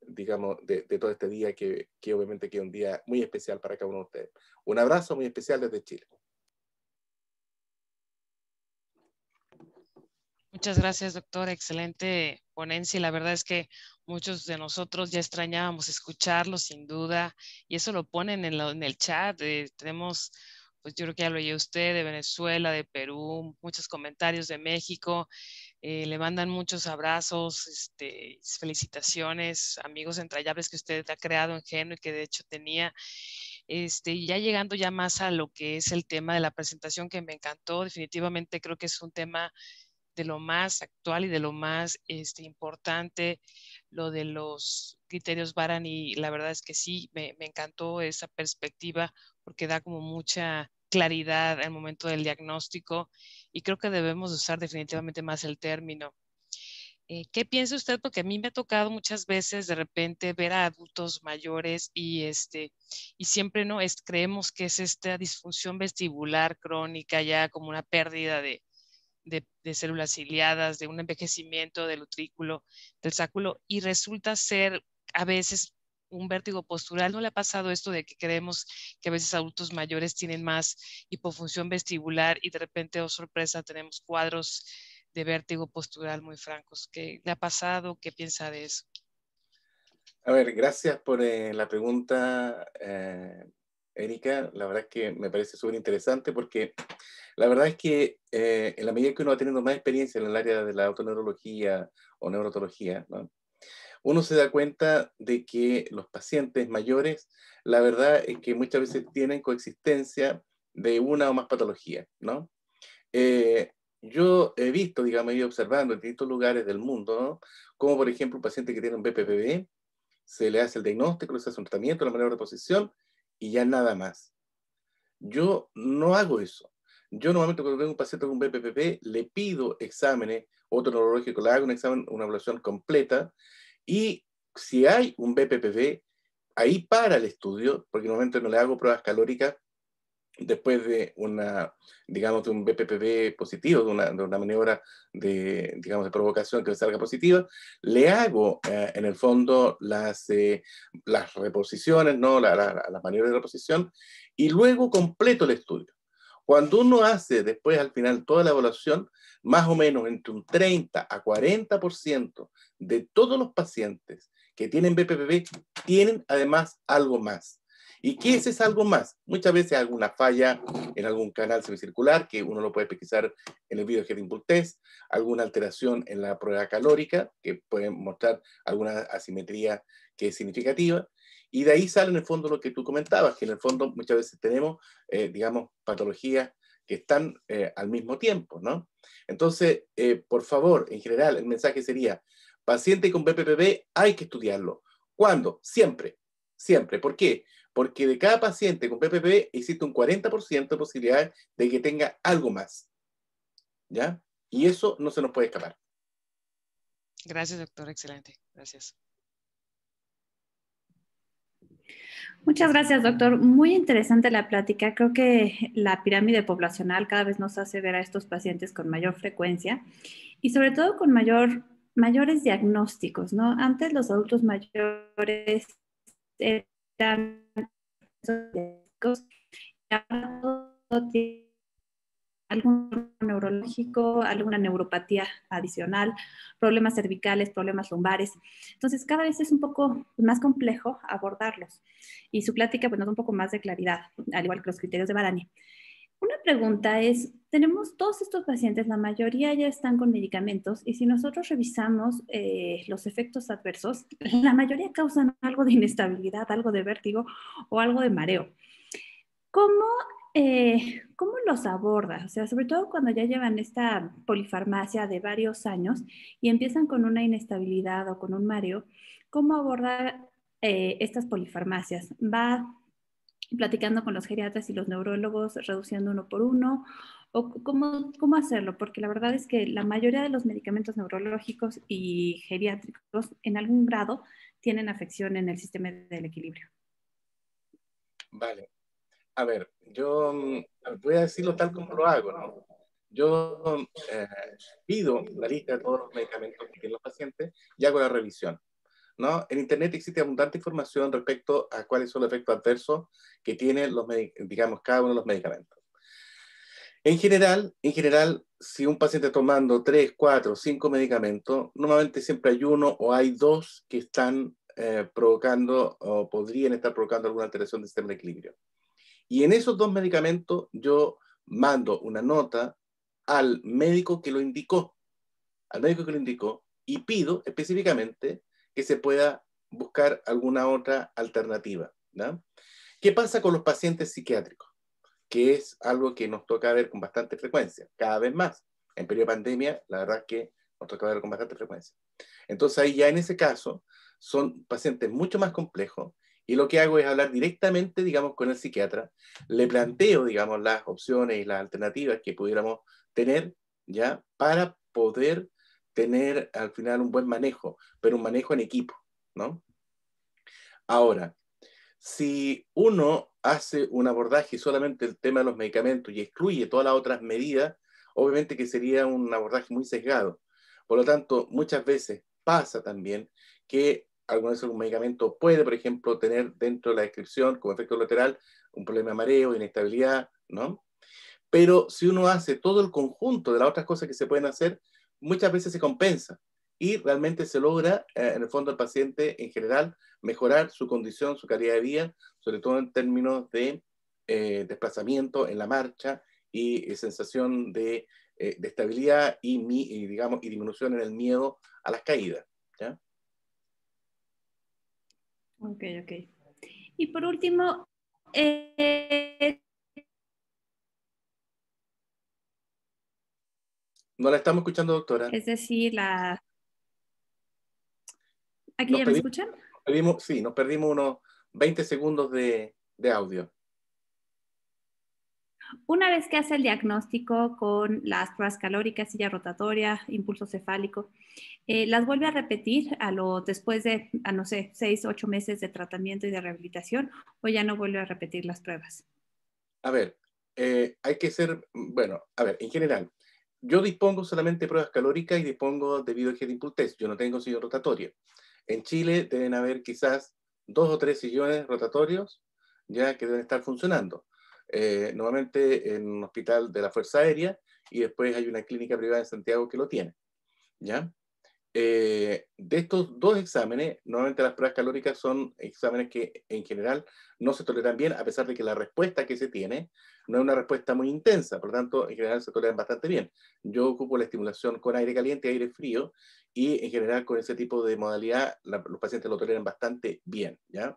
digamos, de, de todo este día que, que obviamente que es un día muy especial para cada uno de ustedes. Un abrazo muy especial desde Chile. Muchas gracias, doctor. Excelente ponencia. la verdad es que muchos de nosotros ya extrañábamos escucharlo, sin duda. Y eso lo ponen en, el chat. Eh, tenemos, pues yo creo que ya lo oye usted, de Venezuela, de Perú, muchos comentarios de México. Eh, le mandan muchos abrazos, este, felicitaciones, amigos entrañables que usted ha creado en Geno y que de hecho tenía. Este, ya llegando ya más a lo que es el tema de la presentación que me encantó, definitivamente creo que es un tema de lo más actual y de lo más este, importante, lo de los criterios Baran y la verdad es que sí, me, encantó esa perspectiva porque da como mucha claridad al momento del diagnóstico y creo que debemos usar definitivamente más el término. Eh, ¿Qué piensa usted? Porque a mí me ha tocado muchas veces de repente ver a adultos mayores y, este, y siempre no es, creemos que es esta disfunción vestibular crónica ya como una pérdida de, de, células ciliadas, de un envejecimiento del utrículo, del sáculo, y resulta ser a veces un vértigo postural. ¿No le ha pasado esto de que creemos que a veces adultos mayores tienen más hipofunción vestibular y de repente, oh sorpresa, tenemos cuadros de vértigo postural muy francos? ¿Qué le ha pasado? ¿Qué piensa de eso? A ver, gracias por eh, la pregunta. Eh, la verdad es que me parece súper interesante porque la verdad es que eh, en la medida que uno va teniendo más experiencia en el área de la autoneurología o neurotología, uno se da cuenta de que los pacientes mayores, la verdad es que muchas veces tienen coexistencia de una o más patologías, ¿no? Eh, yo he visto, digamos, he ido observando en distintos lugares del mundo, como por ejemplo un paciente que tiene un BPPB, se le hace el diagnóstico, se hace un tratamiento, la manera de reposición, y ya nada más. Yo no hago eso. Yo normalmente cuando tengo un paciente con bpp le pido exámenes, otro neurológico, le hago un examen, una evaluación completa y si hay un bpp ahí para el estudio, porque normalmente no le hago pruebas calóricas después de una, digamos, de un BPPV positivo, de una, de una maniobra de, digamos, de provocación que salga positiva, le hago eh, en el fondo las, eh, las reposiciones, ¿no? las la, la maniobras de reposición, y luego completo el estudio. Cuando uno hace después al final toda la evaluación, más o menos entre un 30 a 40% de todos los pacientes que tienen BPPB tienen además algo más ¿Y qué es, eso algo más? Muchas veces alguna falla en algún canal semicircular, que uno lo puede pesquisar en el video Heading Test, alguna alteración en la prueba calórica, que puede mostrar alguna asimetría que es significativa. Y de ahí sale en el fondo lo que tú comentabas, que en el fondo muchas veces tenemos, eh, digamos, patologías que están eh, al mismo tiempo, ¿no? Entonces, eh, por favor, en general, el mensaje sería, paciente con BPPB hay que estudiarlo. ¿Cuándo? Siempre, siempre. ¿Por qué? porque de cada paciente con PPP existe un 40% de posibilidad de que tenga algo más. ¿Ya? Y eso no se nos puede escapar. Gracias, doctor. Excelente. Gracias. Muchas gracias, doctor. Muy interesante la plática. Creo que la pirámide poblacional cada vez nos hace ver a estos pacientes con mayor frecuencia y sobre todo con mayor, mayores diagnósticos, ¿no? Antes los adultos mayores algún neurológico, alguna neuropatía adicional, problemas cervicales, problemas lumbares. Entonces, cada vez es un poco más complejo abordarlos. Y su plática pues, nos da un poco más de claridad, al igual que los criterios de Barani. Una pregunta es, tenemos todos estos pacientes, la mayoría ya están con medicamentos y si nosotros revisamos eh, los efectos adversos, la mayoría causan algo de inestabilidad, algo de vértigo o algo de mareo. ¿Cómo, eh, ¿Cómo los aborda? O sea, sobre todo cuando ya llevan esta polifarmacia de varios años y empiezan con una inestabilidad o con un mareo, ¿cómo aborda eh, estas polifarmacias? ¿Va platicando con los geriatras y los neurólogos, reduciendo uno por uno, o cómo, cómo hacerlo, porque la verdad es que la mayoría de los medicamentos neurológicos y geriátricos en algún grado tienen afección en el sistema del equilibrio. Vale. A ver, yo mm, voy a decirlo tal como lo hago, ¿no? Yo eh, pido la lista de todos los medicamentos que tiene los pacientes y hago la revisión. En Internet existe abundante información respecto a cuáles son los efectos adversos que tienen los, digamos, cada uno de los medicamentos. En general, en general, si un paciente está tomando 3, 4, 5 medicamentos, normalmente siempre hay uno o hay dos que están eh, provocando o podrían estar provocando alguna alteración de sistema de equilibrio. Y en esos dos medicamentos yo mando una nota al médico que lo indicó, al médico que lo indicó, y pido específicamente que se pueda buscar alguna otra alternativa. ¿no? ¿Qué pasa con los pacientes psiquiátricos? Que es algo que nos toca ver con bastante frecuencia, cada vez más. En periodo de pandemia, la verdad es que nos toca ver con bastante frecuencia. Entonces ahí ya en ese caso son pacientes mucho más complejos y lo que hago es hablar directamente, digamos, con el psiquiatra, le planteo, digamos, las opciones y las alternativas que pudiéramos tener, ¿ya? Para poder tener al final un buen manejo, pero un manejo en equipo, ¿no? Ahora, si uno hace un abordaje solamente el tema de los medicamentos y excluye todas las otras medidas, obviamente que sería un abordaje muy sesgado. Por lo tanto, muchas veces pasa también que algún medicamento puede, por ejemplo, tener dentro de la descripción como efecto lateral un problema de mareo, inestabilidad, ¿no? Pero si uno hace todo el conjunto de las otras cosas que se pueden hacer, muchas veces se compensa y realmente se logra, eh, en el fondo, al paciente en general mejorar su condición, su calidad de vida, sobre todo en términos de eh, desplazamiento en la marcha y eh, sensación de, estabilidad y, digamos, y disminución en el miedo a las caídas. Ok, ok. Y por último, No la estamos escuchando, doctora. Es decir, la... ¿Aquí ya escuchan? sí, nos perdimos unos 20 segundos de, audio. Una vez que hace el diagnóstico con las pruebas calóricas, silla rotatoria, impulso cefálico, eh, las vuelve a repetir a lo, después de, a no sé, seis, ocho meses de tratamiento y de rehabilitación, o ya no vuelve a repetir las pruebas. A ver, eh, hay que ser, mm, bueno, a ver, en general, yo dispongo solamente de pruebas calóricas y dispongo de de impultez. Yo no tengo sillón rotatorio. En Chile deben haber quizás dos o tres sillones rotatorios ya que deben estar funcionando. Nuevamente eh, normalmente en un hospital de la Fuerza Aérea y después hay una clínica privada en Santiago que lo tiene. ¿ya? Eh, de estos dos exámenes, normalmente las pruebas calóricas son exámenes que en general no se toleran bien, a pesar de que la respuesta que se tiene no es una respuesta muy intensa, por lo tanto, en general se toleran bastante bien. Yo ocupo la estimulación con aire caliente, aire frío, y en general con ese tipo de modalidad los pacientes lo toleran bastante bien. ¿ya?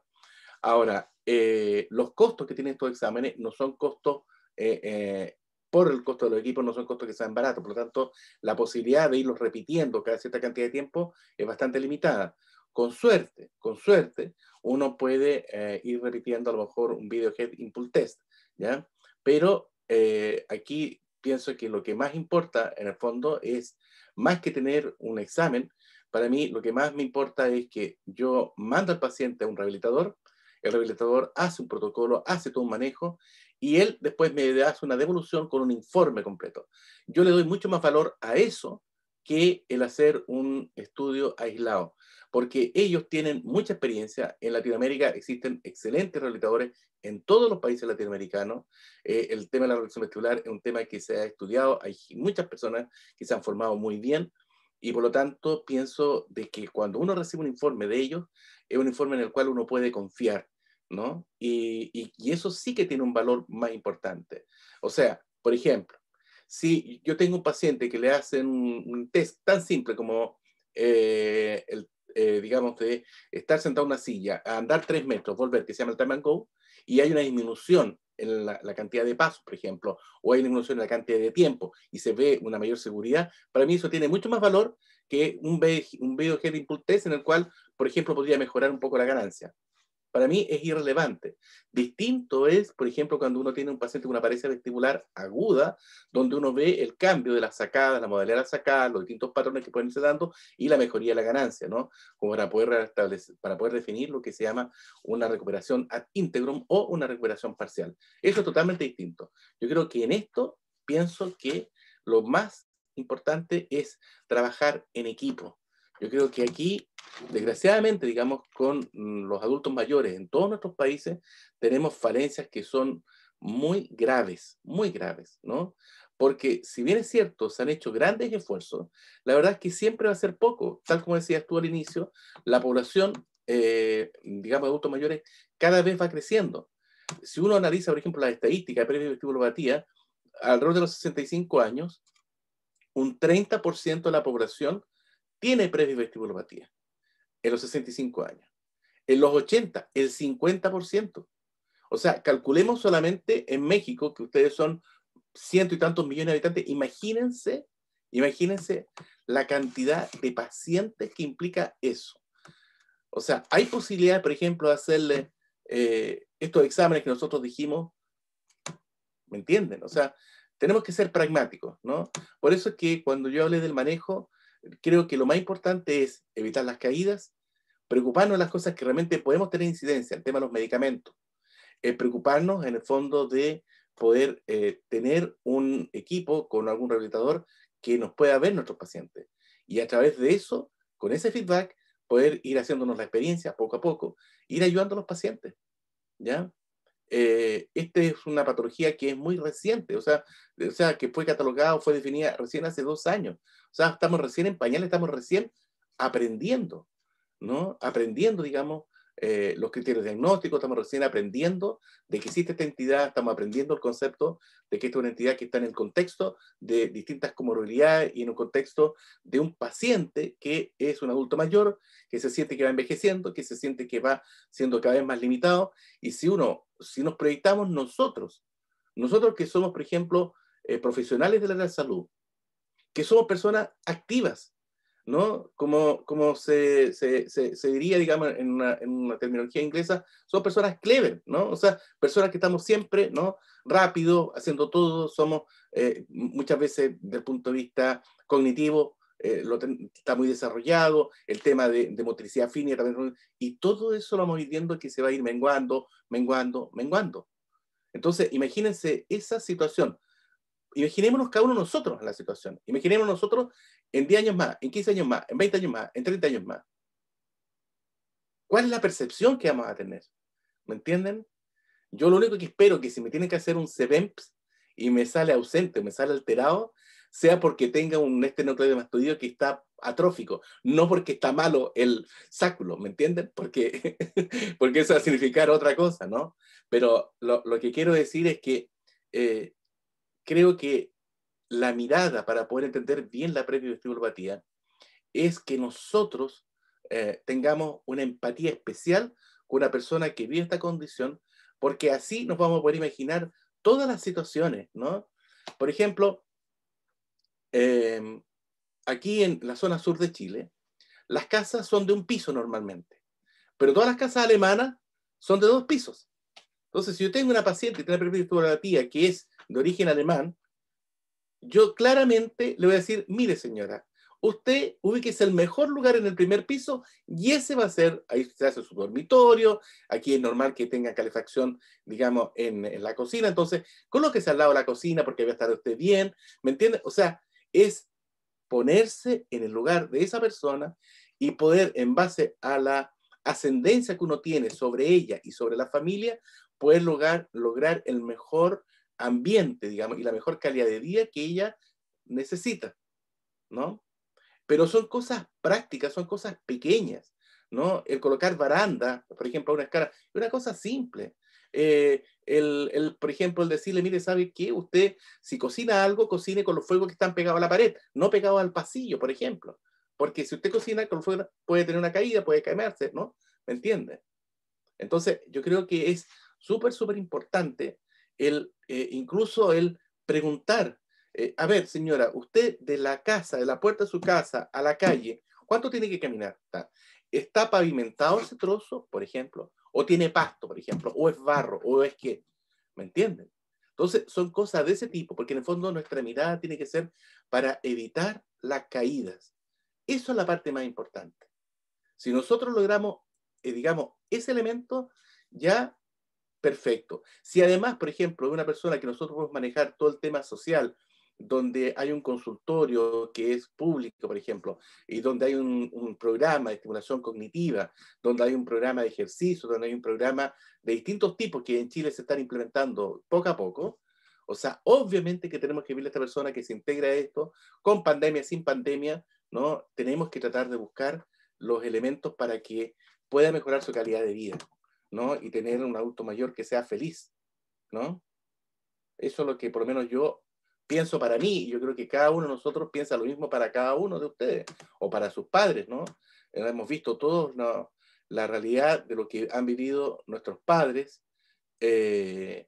Ahora, eh, los costos que tienen estos exámenes no son costos eh, por el costo de los equipos, no son costos que sean baratos. Por lo tanto, la posibilidad de irlos repitiendo cada cierta cantidad de tiempo es bastante limitada. Con suerte, con suerte, uno puede eh, ir repitiendo a lo mejor un videohead impulse test, ¿ya? Pero eh, aquí pienso que lo que más importa en el fondo es, más que tener un examen, para mí lo que más me importa es que yo mando al paciente a un rehabilitador, el rehabilitador hace un protocolo, hace todo un manejo y él después me hace una devolución con un informe completo. Yo le doy mucho más valor a eso que el hacer un estudio aislado, porque ellos tienen mucha experiencia. En Latinoamérica existen excelentes realizadores en todos los países latinoamericanos. Eh, el tema de la revolución vestibular es un tema que se ha estudiado, hay muchas personas que se han formado muy bien, y por lo tanto pienso de que cuando uno recibe un informe de ellos, es un informe en el cual uno puede confiar y, eso sí que tiene un valor más importante. O sea, por ejemplo, si yo tengo un paciente que le hacen un, test tan simple como, eh, eh, digamos, de estar sentado en una silla, andar tres metros, volver, que se llama el time and go, y hay una disminución en la, cantidad de pasos, por ejemplo, o hay una disminución en la cantidad de tiempo y se ve una mayor seguridad, para mí eso tiene mucho más valor que un, un video head impulse test en el cual, por ejemplo, podría mejorar un poco la ganancia para mí es irrelevante. Distinto es, por ejemplo, cuando uno tiene un paciente con una apariencia vestibular aguda, donde uno ve el cambio de las sacadas, la modalidad de las sacadas, los distintos patrones que pueden irse dando y la mejoría de la ganancia, ¿no? Como para poder, para poder definir lo que se llama una recuperación ad integrum o una recuperación parcial. Eso es totalmente distinto. Yo creo que en esto pienso que lo más importante es trabajar en equipo, yo creo que aquí, desgraciadamente, digamos, con mm, los adultos mayores en todos nuestros países, tenemos falencias que son muy graves, muy graves, ¿no? Porque si bien es cierto, se han hecho grandes esfuerzos, la verdad es que siempre va a ser poco. Tal como decías tú al inicio, la población, eh, digamos, de adultos mayores cada vez va creciendo. Si uno analiza, por ejemplo, la estadística previo batía, alrededor de los 65 años, un 30% de la población tiene vestibulopatía en los 65 años. En los 80, el 50%. O sea, calculemos solamente en México, que ustedes son ciento y tantos millones de habitantes, imagínense, imagínense la cantidad de pacientes que implica eso. O sea, hay posibilidad, por ejemplo, de hacerle eh, estos exámenes que nosotros dijimos, ¿me entienden? O sea, tenemos que ser pragmáticos, ¿no? Por eso es que cuando yo hablé del manejo, creo que lo más importante es evitar las caídas, preocuparnos de las cosas que realmente podemos tener incidencia, el tema de los medicamentos, eh, preocuparnos en el fondo de poder eh, tener un equipo con algún rehabilitador que nos pueda ver nuestros pacientes. Y a través de eso, con ese feedback, poder ir haciéndonos la experiencia poco a poco, ir ayudando a los pacientes. ¿Ya? Eh, esta es una patología que es muy reciente, o sea, o sea, que fue catalogada, o fue definida recién hace dos años. O sea, estamos recién en pañales, estamos recién aprendiendo, ¿no? Aprendiendo, digamos, eh, los criterios diagnósticos, estamos recién aprendiendo de que existe esta entidad, estamos aprendiendo el concepto de que esta es una entidad que está en el contexto de distintas comorbilidades y en un contexto de un paciente que es un adulto mayor, que se siente que va envejeciendo, que se siente que va siendo cada vez más limitado. Y si uno, si nos proyectamos nosotros, nosotros que somos, por ejemplo, eh, profesionales de la salud, que somos personas activas, ¿no? Como, se, se, se, diría, digamos, en una, en terminología inglesa, son personas clever, ¿no? O sea, personas que estamos siempre, ¿no? Rápido, haciendo todo, somos eh, muchas veces desde el punto de vista cognitivo, eh, lo está muy desarrollado, el tema de, de motricidad fina y todo eso lo vamos viendo que se va a ir menguando, menguando, menguando. Entonces, imagínense esa situación imaginémonos cada uno nosotros en la situación. Imaginémonos nosotros en 10 años más, en 15 años más, en 20 años más, en 30 años más. ¿Cuál es la percepción que vamos a tener? ¿Me entienden? Yo lo único que espero que si me tienen que hacer un CEVEMPS y me sale ausente, me sale alterado, sea porque tenga un este núcleo de mastodio que está atrófico, no porque está malo el sáculo, ¿me entienden? Porque, porque eso va a significar otra cosa, ¿no? Pero lo, lo que quiero decir es que eh, creo que la mirada para poder entender bien la previo es que nosotros eh, tengamos una empatía especial con una persona que vive esta condición, porque así nos vamos a poder imaginar todas las situaciones, ¿no? Por ejemplo, em, aquí en la zona sur de Chile, las casas son de un piso normalmente, pero todas las casas alemanas son de dos pisos. Entonces, si yo tengo una paciente que tiene previo que es de origen alemán, yo claramente le voy a decir, mire señora, usted ubíquese el mejor lugar en el primer piso y ese va a ser, ahí se hace su dormitorio, aquí es normal que tenga calefacción, digamos, en, la cocina, entonces colóquese al lado de la cocina porque va a estar usted bien, ¿me entiende? O sea, es ponerse en el lugar de esa persona y poder, en base a la ascendencia que uno tiene sobre ella y sobre la familia, poder lograr, lograr el mejor ambiente, digamos, y la mejor calidad de día que ella necesita, ¿no? Pero son cosas prácticas, son cosas pequeñas, ¿no? El colocar baranda, por ejemplo, una escala, una cosa simple. Eh, el, por ejemplo, el decirle, mire, ¿sabe qué? Usted, si cocina algo, cocine con los fuegos que están pegados a la pared, no pegados al pasillo, por ejemplo. Porque si usted cocina con fuego, puede tener una caída, puede quemarse, ¿no? ¿Me entiende? Entonces, yo creo que es súper, súper importante el, eh, incluso el preguntar, eh, a ver señora, usted de la casa, de la puerta de su casa a la calle, ¿cuánto tiene que caminar? ¿Está, pavimentado ese trozo, por ejemplo? ¿O tiene pasto, por ejemplo? ¿O es barro? ¿O es qué? ¿Me entienden? Entonces, son cosas de ese tipo, porque en el fondo nuestra mirada tiene que ser para evitar las caídas. Eso es la parte más importante. Si nosotros logramos, eh, digamos, ese elemento, ya perfecto. Si además, por ejemplo, una persona que nosotros podemos manejar todo el tema social, donde hay un consultorio que es público, por ejemplo, y donde hay un, programa de estimulación cognitiva, donde hay un programa de ejercicio, donde hay un programa de distintos tipos que en Chile se están implementando poco a poco. O sea, obviamente que tenemos que ver a esta persona que se integra a esto, con pandemia, sin pandemia, ¿no? Tenemos que tratar de buscar los elementos para que pueda mejorar su calidad de vida. ¿no? Y tener un adulto mayor que sea feliz, ¿no? Eso es lo que por lo menos yo pienso para mí, yo creo que cada uno de nosotros piensa lo mismo para cada uno de ustedes, o para sus padres, ¿no? Eh, hemos visto todos la realidad de lo que han vivido nuestros padres, eh,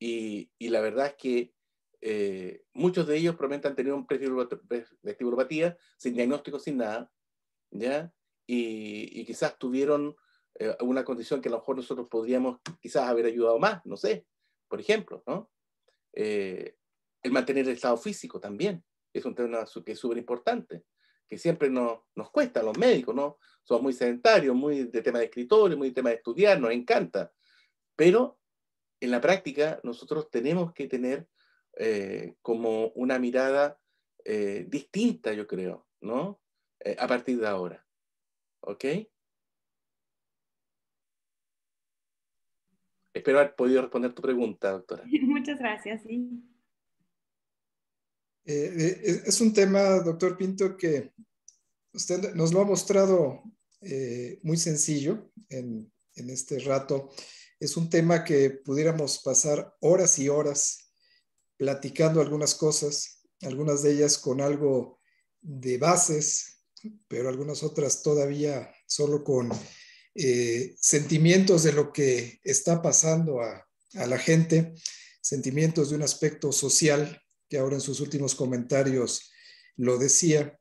y, la verdad es que eh, muchos de ellos probablemente han tenido un vestibulopatías sin diagnóstico, sin nada, ¿ya? Y, y quizás tuvieron eh, una condición que a lo mejor nosotros podríamos quizás haber ayudado más, no sé, por ejemplo, ¿no? Eh, el mantener el estado físico también es un tema que es súper importante, que siempre nos, nos cuesta a los médicos, ¿no? Somos muy sedentarios, muy de tema de escritores, muy de tema de estudiar, nos encanta, pero en la práctica nosotros tenemos que tener eh, como una mirada eh, distinta, yo creo, ¿no? a partir de ahora. ¿Ok? Espero haber podido responder tu pregunta, doctora. Muchas gracias, eh, eh, es un tema, doctor Pinto, que usted nos lo ha mostrado eh, muy sencillo en, este rato. Es un tema que pudiéramos pasar horas y horas platicando algunas cosas, algunas de ellas con algo de bases, pero algunas otras todavía solo con eh, sentimientos de lo que está pasando a, la gente, sentimientos de un aspecto social, que ahora en sus últimos comentarios lo decía,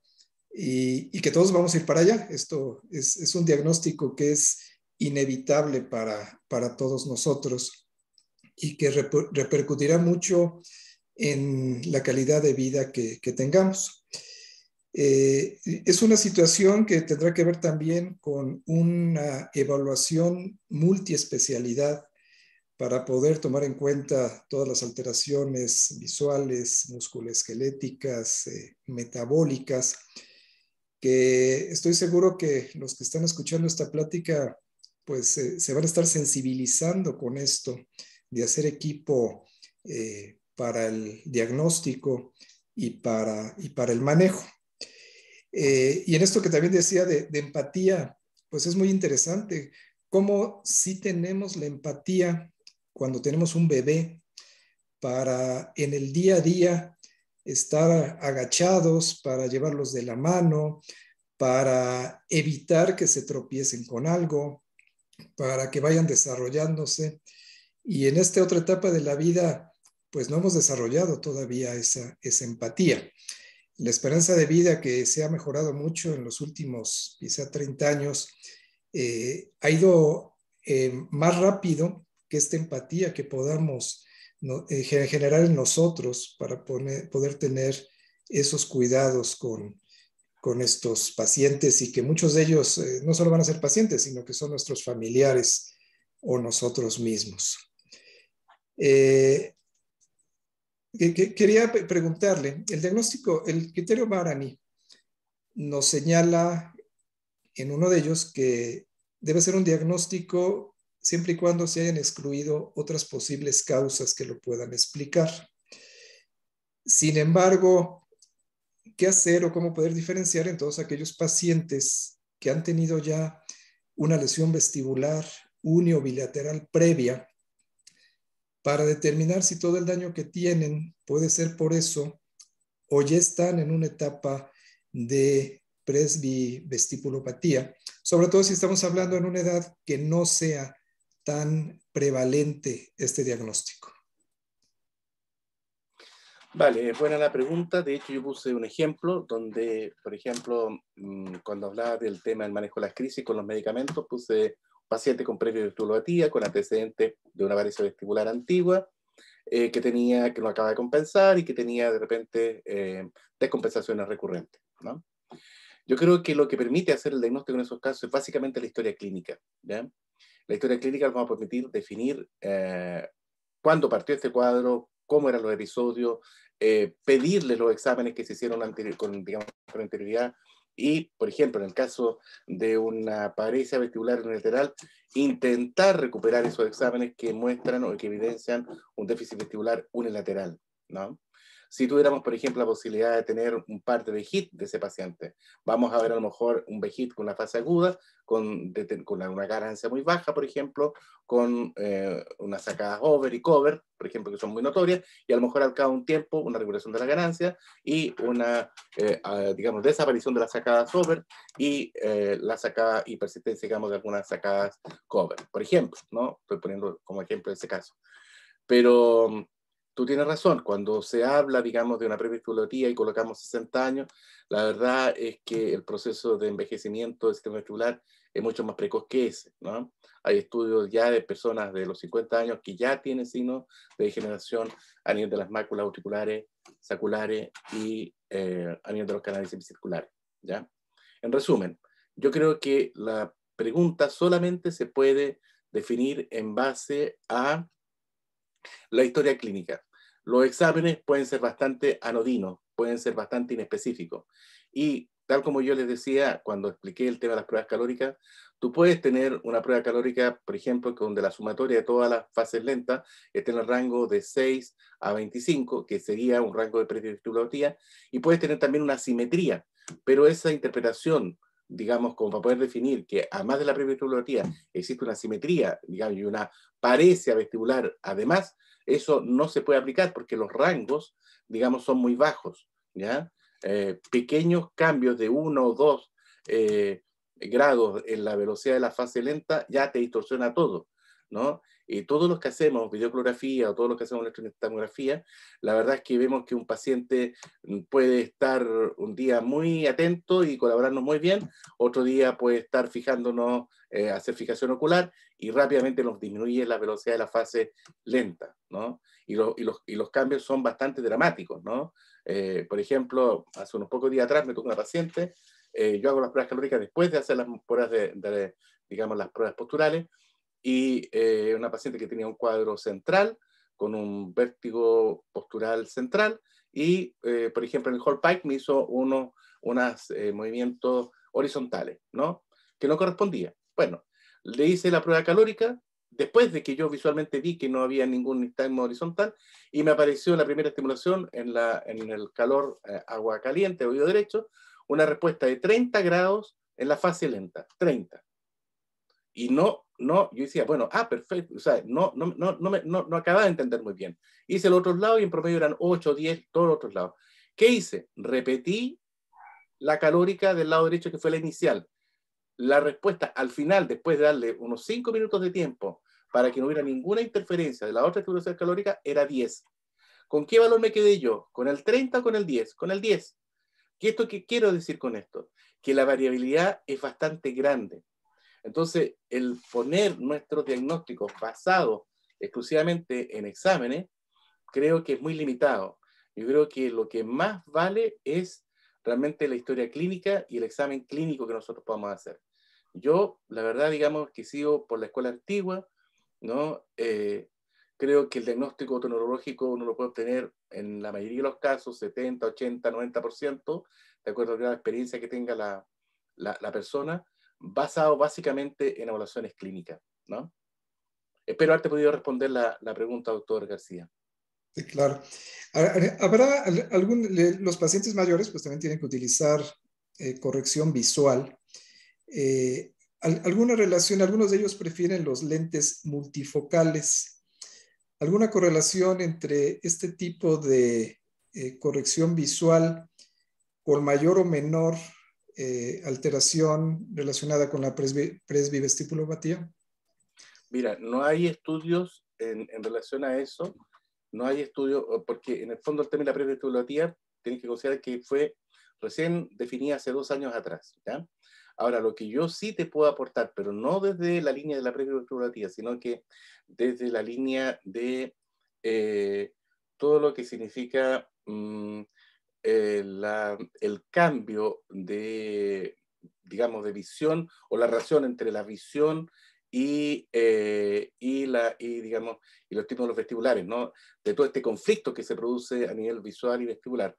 y, que todos vamos a ir para allá. Esto es, un diagnóstico que es inevitable para, todos nosotros y que repercutirá mucho en la calidad de vida que tengamos. Eh, es una situación que tendrá que ver también con una evaluación multiespecialidad para poder tomar en cuenta todas las alteraciones visuales, musculoesqueléticas, eh, metabólicas, que estoy seguro que los que están escuchando esta plática pues eh, se van a estar sensibilizando con esto de hacer equipo para el diagnóstico y para, y para el manejo. Eh, y en esto que también decía de, empatía, pues es muy interesante cómo sí tenemos la empatía cuando tenemos un bebé para en el día a día estar agachados, para llevarlos de la mano, para evitar que se tropiecen con algo, para que vayan desarrollándose. Y en esta otra etapa de la vida, pues no hemos desarrollado todavía esa empatía la esperanza de vida que se ha mejorado mucho en los últimos quizá 30 años, eh, ha ido eh, más rápido que esta empatía que podamos eh, generar en nosotros para poder tener esos cuidados con, con, estos pacientes y que muchos de ellos no solo van a ser pacientes, sino que son nuestros familiares o nosotros mismos. Quería preguntarle, el diagnóstico, el criterio Barani nos señala en uno de ellos que debe ser un diagnóstico siempre y cuando se hayan excluido otras posibles causas que lo puedan explicar. Sin embargo, ¿qué hacer o cómo poder diferenciar en todos aquellos pacientes que han tenido ya una lesión vestibular unio-bilateral previa para determinar si todo el daño que tienen puede ser por eso o ya están en una etapa de presbivestipulopatía, sobre todo si estamos hablando en una edad que no sea tan prevalente este diagnóstico. Vale, buena la pregunta. De hecho, yo puse un ejemplo donde, por ejemplo, mm, cuando hablaba del tema del manejo de las crisis con los medicamentos, puse paciente con previovirtuopatía, con antecedentes de una varice vestibular antigua, eh, que tenía, que no acaba de compensar y que tenía de repente eh, descompensaciones recurrentes. Yo creo que lo que permite hacer el diagnóstico en esos casos es básicamente la historia clínica. La historia clínica nos va a permitir definir eh, cuándo partió este cuadro, cómo eran los episodios, pedirle los exámenes que se hicieron anterior, con, digamos, con anterioridad, y, por ejemplo, en el caso de una pareja vestibular unilateral, intentar recuperar esos exámenes que muestran o que evidencian un déficit vestibular unilateral. ¿no? Si tuviéramos, por ejemplo, la posibilidad de tener un par de hit de ese paciente, vamos a ver a lo mejor un hit con la fase aguda, con, una ganancia muy baja, por ejemplo, con eh, unas sacadas over y cover, por ejemplo, que son muy notorias, y a lo mejor al cabo de un tiempo una regulación de la ganancia y una, eh, digamos, desaparición de las sacadas over y eh, la sacada y persistencia, digamos, de algunas sacadas cover, por ejemplo, ¿no? Estoy poniendo como ejemplo ese caso. Pero tú tienes razón, cuando se habla, digamos, de una prevestibuloría y colocamos 60 años, la verdad es que el proceso de envejecimiento del sistema vestibular es mucho más precoz que ese, ¿no? Hay estudios ya de personas de los 50 años que ya tienen signos de degeneración a nivel de las máculas auriculares, saculares y eh, a nivel de los canales semicirculares, ¿ya? En resumen, yo creo que la pregunta solamente se puede definir en base a la historia clínica. Los exámenes pueden ser bastante anodinos, pueden ser bastante inespecíficos. Y tal como yo les decía cuando expliqué el tema de las pruebas calóricas, tú puedes tener una prueba calórica, por ejemplo, donde la sumatoria de todas las fases lentas esté en el rango de 6 a 25, que sería un rango de predictibilidad, y puedes tener también una simetría, pero esa interpretación digamos, como para poder definir que además de la prevestibulopatía existe una simetría, digamos, y una parecia vestibular, además, eso no se puede aplicar porque los rangos, digamos, son muy bajos, ¿ya? Eh, pequeños cambios de uno o dos eh, grados en la velocidad de la fase lenta ya te distorsiona todo, ¿no? y todos los que hacemos videoclografía o todos los que hacemos electroencefalografía la verdad es que vemos que un paciente mm, puede estar un día muy atento y colaborarnos muy bien, otro día puede estar fijándonos, eh, hacer fijación ocular y rápidamente nos disminuye la velocidad de la fase lenta, ¿no? Y, y, los, y los, cambios son bastante dramáticos, ¿no? Eh, por ejemplo, hace unos pocos días atrás me tocó una paciente, eh, yo hago las pruebas calóricas después de hacer las pruebas de, de digamos, las pruebas posturales, y eh, una paciente que tenía un cuadro central con un vértigo postural central y, eh, por ejemplo, en el Hall Pike me hizo unos unas, eh, movimientos horizontales, ¿no? Que no correspondía. Bueno, le hice la prueba calórica después de que yo visualmente vi que no había ningún nistagmo horizontal y me apareció la primera estimulación en, la, en el calor agua caliente, oído derecho, una respuesta de 30 grados en la fase lenta, 30. Y no no, yo decía, bueno, ah, perfecto, o sea, no, no, no, no, me, no, no acababa de entender muy bien. Hice el otro lado y en promedio eran 8, 10, todos los otros lados. ¿Qué hice? Repetí la calórica del lado derecho que fue la inicial. La respuesta al final, después de darle unos 5 minutos de tiempo para que no hubiera ninguna interferencia de la otra estructura calórica, era 10. ¿Con qué valor me quedé yo? ¿Con el 30 o con el 10? Con el 10. ¿Y esto qué quiero decir con esto? Que la variabilidad es bastante grande. Entonces, el poner nuestros diagnósticos basados exclusivamente en exámenes, creo que es muy limitado. Yo creo que lo que más vale es realmente la historia clínica y el examen clínico que nosotros podamos hacer. Yo, la verdad, digamos que sigo por la escuela antigua, ¿no? Eh, creo que el diagnóstico neurológico uno lo puede obtener en la mayoría de los casos, 70, 80, 90%, de acuerdo a la experiencia que tenga la, la persona, basado básicamente en evaluaciones clínicas. ¿no? Espero eh, haberte podido responder la, pregunta, doctor García. Sí, claro. Eh, ¿Habrá algún, los pacientes mayores pues también tienen que utilizar eh, corrección visual? ¿Alguna relación? Algunos de ellos prefieren los lentes multifocales. ¿Alguna correlación entre este tipo de corrección visual por mayor o menor eh, alteración relacionada con la presbi Mira, no hay estudios en, relación a eso, no hay estudios, porque en el fondo el tema de la presbivestipulopatía tiene que considerar que fue recién definida hace dos años atrás. Ahora, lo que yo sí te puedo aportar, pero no desde la línea de la presbivestipulopatía, sino que desde la línea de eh, todo lo que significa mm, eh, el cambio de, digamos, de visión o la relación entre la visión y, eh, y, la, y, digamos, y los los vestibulares, ¿no? de todo este conflicto que se produce a nivel visual y vestibular.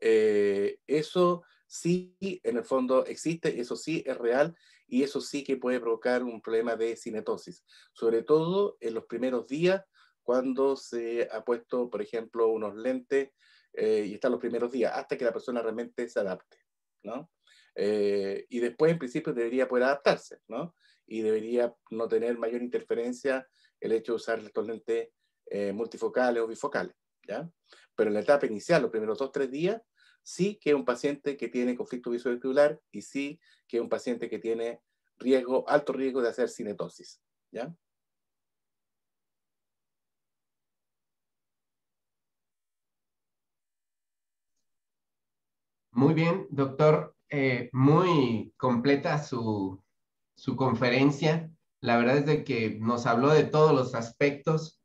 Eh, eso sí, en el fondo, existe, eso sí es real y eso sí que puede provocar un problema de cinetosis, sobre todo en los primeros días cuando se ha puesto, por ejemplo, unos lentes eh, y están los primeros días, hasta que la persona realmente se adapte, ¿no? Eh, y después, en principio, debería poder adaptarse, ¿no? Y debería no tener mayor interferencia el hecho de usar estos lentes eh, multifocales o bifocales, ¿ya? Pero en la etapa inicial, los primeros dos, tres días, sí que es un paciente que tiene conflicto visual y sí que es un paciente que tiene riesgo, alto riesgo de hacer cinetosis, ¿ya? Muy bien, doctor. Eh, muy completa su, conferencia. La verdad es de que nos habló de todos los aspectos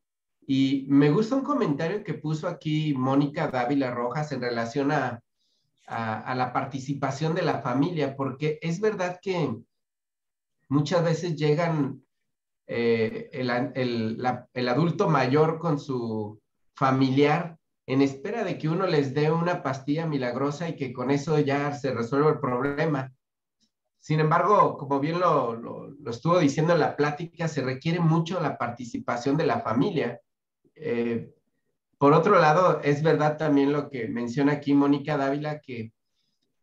y me gusta un comentario que puso aquí Mónica Dávila Rojas en relación a, la participación de la familia, porque es verdad que muchas veces llegan eh, el, el adulto mayor con su familiar en espera de que uno les dé una pastilla milagrosa y que con eso ya se resuelva el problema. Sin embargo, como bien lo, estuvo diciendo en la plática, se requiere mucho la participación de la familia. Eh, por otro lado, es verdad también lo que menciona aquí Mónica Dávila, que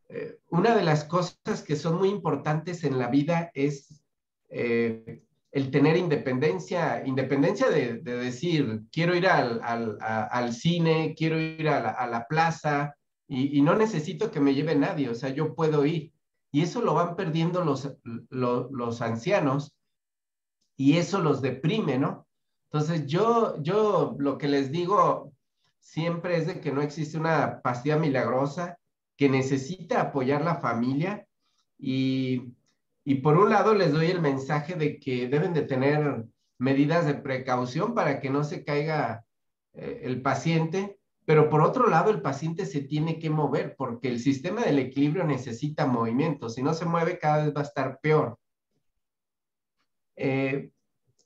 eh, una de las cosas que son muy importantes en la vida es eh, el tener independencia, independencia de, decir, quiero ir al, cine, quiero ir a la, plaza y, no necesito que me lleve nadie, o sea, yo puedo ir. Y eso lo van perdiendo los, los, ancianos y eso los deprime, ¿no? Entonces yo, yo lo que les digo siempre es de que no existe una pastilla milagrosa, que necesita apoyar la familia y y por un lado les doy el mensaje de que deben de tener medidas de precaución para que no se caiga eh, el paciente, pero por otro lado el paciente se tiene que mover porque el sistema del equilibrio necesita movimiento. Si no se mueve cada vez va a estar peor. Eh,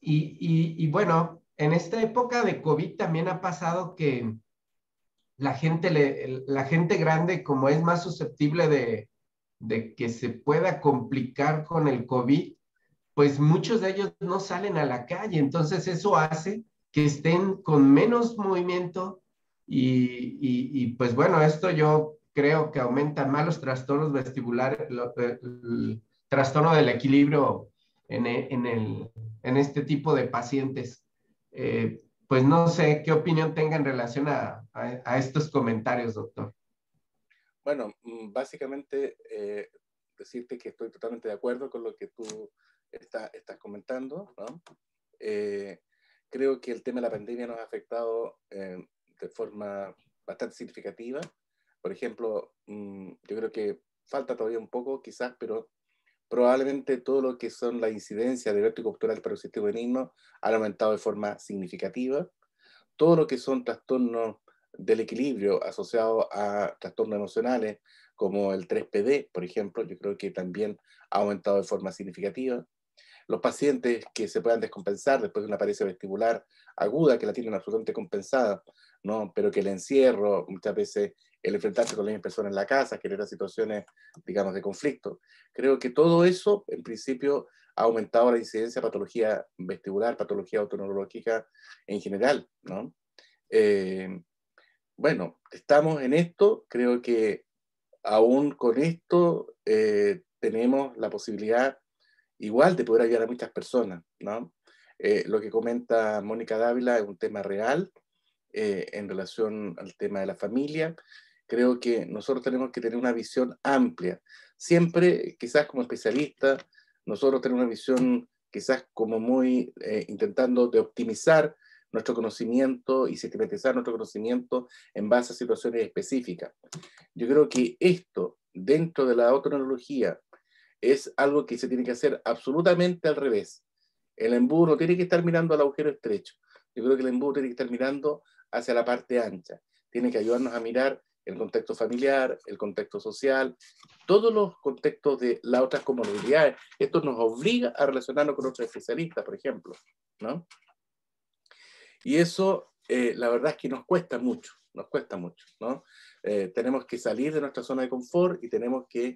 y, bueno, en esta época de COVID también ha pasado que la gente, la gente grande como es más susceptible de, de que se pueda complicar con el COVID, pues muchos de ellos no salen a la calle. Entonces eso hace que estén con menos movimiento y, pues bueno, esto yo creo que aumenta más los trastornos vestibulares, eh, el, trastorno del equilibrio en, e, este tipo de pacientes. Eh, pues no sé qué opinión tenga en relación a estos comentarios, doctor. Bueno, mm, básicamente eh, decirte que estoy totalmente de acuerdo con lo que tú estás comentando. Eh, creo que el tema de la pandemia nos ha afectado eh, de forma bastante significativa. Por ejemplo, mm, yo creo que falta todavía un poco, quizás, pero probablemente todo lo que son las incidencias de vértigo cultural para el sistema benigno han aumentado de forma significativa. Todo lo que son trastornos del equilibrio asociado a trastornos emocionales, como el 3PD, por ejemplo, yo creo que también ha aumentado de forma significativa. Los pacientes que se puedan descompensar después de una apariencia vestibular aguda, que la tienen absolutamente compensada, ¿no? pero que el encierro, muchas veces el enfrentarse con la misma persona en la casa, genera situaciones, digamos, de conflicto. Creo que todo eso, en principio, ha aumentado la incidencia de patología vestibular, patología autonológica en general. ¿no? Eh, bueno, estamos en esto, creo que aún con esto eh, tenemos la posibilidad igual de poder ayudar a muchas personas, ¿no? Eh, lo que comenta Mónica Dávila es un tema real eh, en relación al tema de la familia. Creo que nosotros tenemos que tener una visión amplia. Siempre, quizás como especialista, nosotros tenemos una visión quizás como muy intentando de optimizar nuestro conocimiento y sistematizar nuestro conocimiento en base a situaciones específicas. Yo creo que esto, dentro de la autoneurología, es algo que se tiene que hacer absolutamente al revés. El embudo tiene que estar mirando al agujero estrecho. Yo creo que el embudo tiene que estar mirando hacia la parte ancha. Tiene que ayudarnos a mirar el contexto familiar, el contexto social, todos los contextos de las otras comorbilidades. Esto nos obliga a relacionarnos con otros especialistas, por ejemplo, ¿no? Y eso, eh, la verdad es que nos cuesta mucho, nos cuesta mucho, ¿no? Eh, tenemos que salir de nuestra zona de confort y tenemos que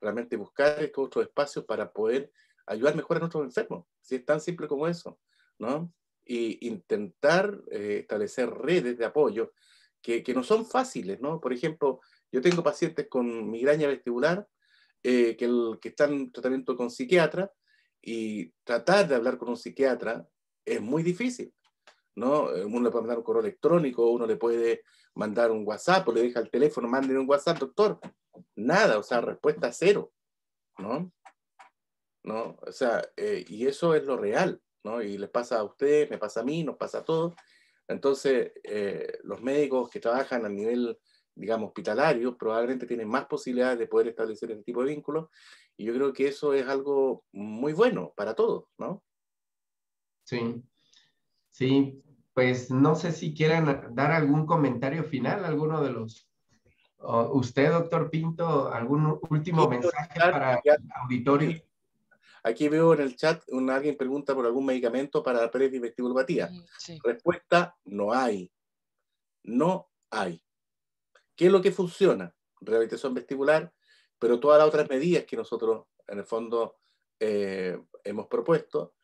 realmente buscar estos otros espacios para poder ayudar mejor a nuestros enfermos, si es tan simple como eso, ¿no? Y intentar eh, establecer redes de apoyo que, no son fáciles, ¿no? Por ejemplo, yo tengo pacientes con migraña vestibular que, que están en tratamiento con psiquiatra y tratar de hablar con un psiquiatra es muy difícil. ¿no? Uno le puede mandar un correo electrónico, uno le puede mandar un WhatsApp, o le deja el teléfono, manden un WhatsApp, doctor. Nada, o sea, respuesta cero, ¿no? ¿No? O sea, eh, y eso es lo real, ¿no? Y les pasa a ustedes, me pasa a mí, nos pasa a todos. Entonces, eh, los médicos que trabajan a nivel, digamos, hospitalario, probablemente tienen más posibilidades de poder establecer este tipo de vínculos. Y yo creo que eso es algo muy bueno para todos, ¿no? Sí, Sí, pues no sé si quieran dar algún comentario final, alguno de los... usted, doctor Pinto, algún último mensaje para el auditorio. Aquí veo en el chat, una, alguien pregunta por algún medicamento para la pérdida Sí, Respuesta, no hay. No hay. ¿Qué es lo que funciona? Rehabilitación vestibular, pero todas las otras medidas que nosotros, en el fondo, eh, hemos propuesto,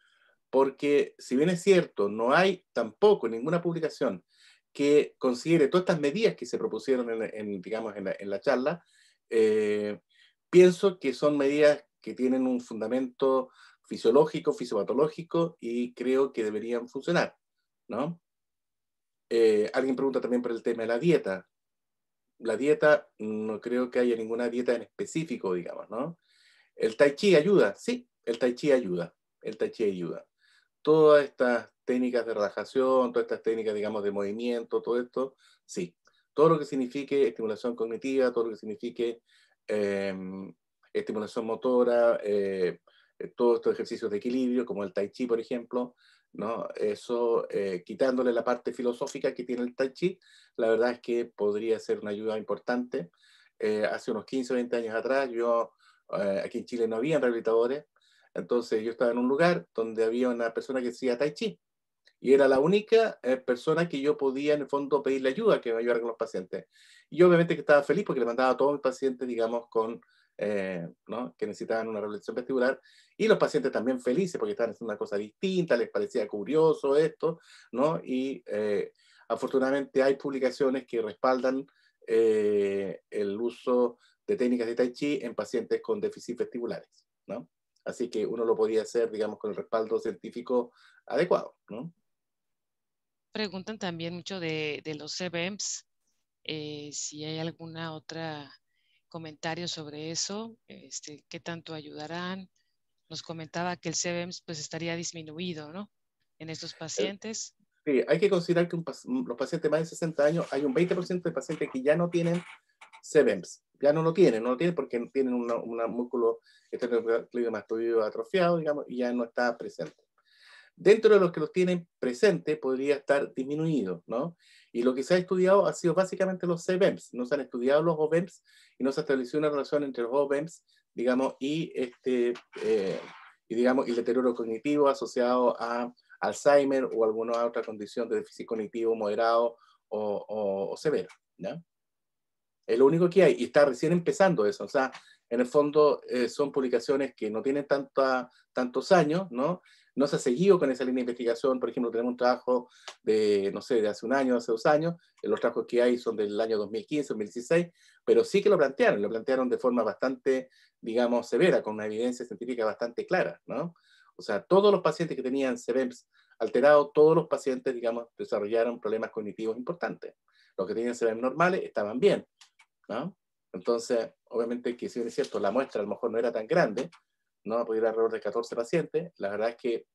porque si bien es cierto, no hay tampoco ninguna publicación que considere todas estas medidas que se propusieron en, digamos, en la, charla, eh, pienso que son medidas que tienen un fundamento fisiológico, fisiopatológico, y creo que deberían funcionar, ¿no? Eh, alguien pregunta también por el tema de la dieta. La dieta, no creo que haya ninguna dieta en específico, digamos, ¿no? El tai chi ayuda, sí, el tai chi ayuda, el tai chi ayuda todas estas técnicas de relajación, todas estas técnicas, digamos, de movimiento, todo esto, sí. Todo lo que signifique estimulación cognitiva, todo lo que signifique em, estimulación motora, eh, eh, todos estos ejercicios de equilibrio, como el tai chi, por ejemplo, ¿no? Eso, eh, quitándole la parte filosófica que tiene el tai chi, la verdad es que podría ser una ayuda importante. hace unos 15 o 20 años atrás, yo, aquí en Chile no había rehabilitadores, entonces yo estaba en un lugar donde había una persona que hacía tai chi y era la única eh, persona que yo podía en el fondo pedirle ayuda que me ayudara con los pacientes. Y yo obviamente que estaba feliz porque le mandaba a todos mis pacientes, digamos, con, eh, que necesitaban una rehabilitación vestibular y los pacientes también felices porque estaban haciendo una cosa distinta, les parecía curioso esto, ¿no? Y eh, afortunadamente hay publicaciones que respaldan el uso de técnicas de tai chi en pacientes con déficit vestibulares, ¿no? Así que uno lo podía hacer, digamos, con el respaldo científico adecuado, ¿no? Preguntan también mucho de, los CBEMS. Eh, si hay alguna otra comentario sobre eso, este, qué tanto ayudarán. Nos comentaba que el CBEMS pues estaría disminuido, ¿no? En estos eh, pacientes. Sí, hay que considerar que un, los pacientes más de 60 años, hay un 20% de pacientes que ya no tienen CBEMS ya no lo tienen, no lo tienen porque tienen un músculo esternocleidomastoideo atrofiado, digamos, y ya no está presente. Dentro de los que los tienen presente podría estar disminuido, ¿no? Y lo que se ha estudiado ha sido básicamente los CBEMS, no se han estudiado los OBEMS y no se ha establecido una relación entre los OBEMS, digamos, y este, eh, y digamos, el deterioro cognitivo asociado a Alzheimer o alguna otra condición de déficit cognitivo moderado o, o severo, ¿no? Es lo único que hay y está recién empezando eso. O sea, en el fondo eh, son publicaciones que no tienen tantos años, ¿no? No se ha seguido con esa línea de investigación. Por ejemplo, tenemos un trabajo de, no sé, de hace un año, hace dos años. Eh, los trabajos que hay son del año 2015, 2016, pero sí que lo plantearon. Lo plantearon de forma bastante, digamos, severa, con una evidencia científica bastante clara, ¿no? O sea, todos los pacientes que tenían CBEMS alterado, todos los pacientes, digamos, desarrollaron problemas cognitivos importantes. Los que tenían CBEMS normales estaban bien. Entonces, obviamente que si es cierto, la muestra a lo mejor no era tan grande, ¿no? Podía ir alrededor de 14 pacientes, la verdad es que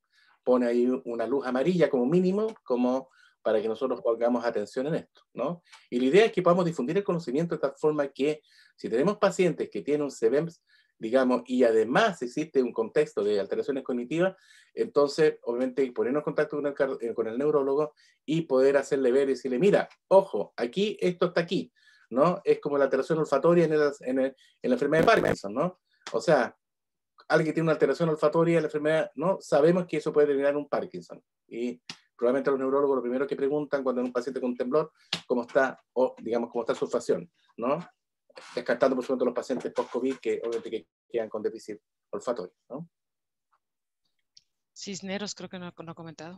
pone ahí una luz amarilla como mínimo, como para que nosotros pongamos atención en esto, ¿no? Y la idea es que podamos difundir el conocimiento de tal forma que si tenemos pacientes que tienen un CBEMS, digamos, y además existe un contexto de alteraciones cognitivas, entonces, obviamente, ponernos en contacto con el, eh, con el neurólogo y poder hacerle ver y decirle, mira, ojo, aquí, esto está aquí, ¿no? Es como la alteración olfatoria en, la enfermedad de Parkinson, ¿no? O sea, alguien que tiene una alteración olfatoria en la enfermedad, ¿no? Sabemos que eso puede terminar en un Parkinson. Y probablemente los neurólogos lo primero que preguntan cuando hay un paciente con temblor, cómo está, o digamos, cómo está su olfacción ¿no? Descartando, por supuesto, los pacientes post-COVID que obviamente que quedan con déficit olfatorio, ¿no? Cisneros creo que no ha comentado.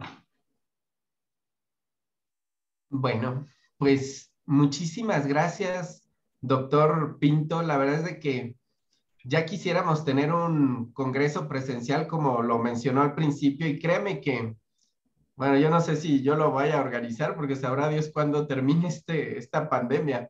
Bueno, pues Muchísimas gracias, doctor Pinto. La verdad es de que ya quisiéramos tener un congreso presencial como lo mencionó al principio y créeme que, bueno, yo no sé si yo lo voy a organizar porque sabrá Dios cuándo termine este, esta pandemia,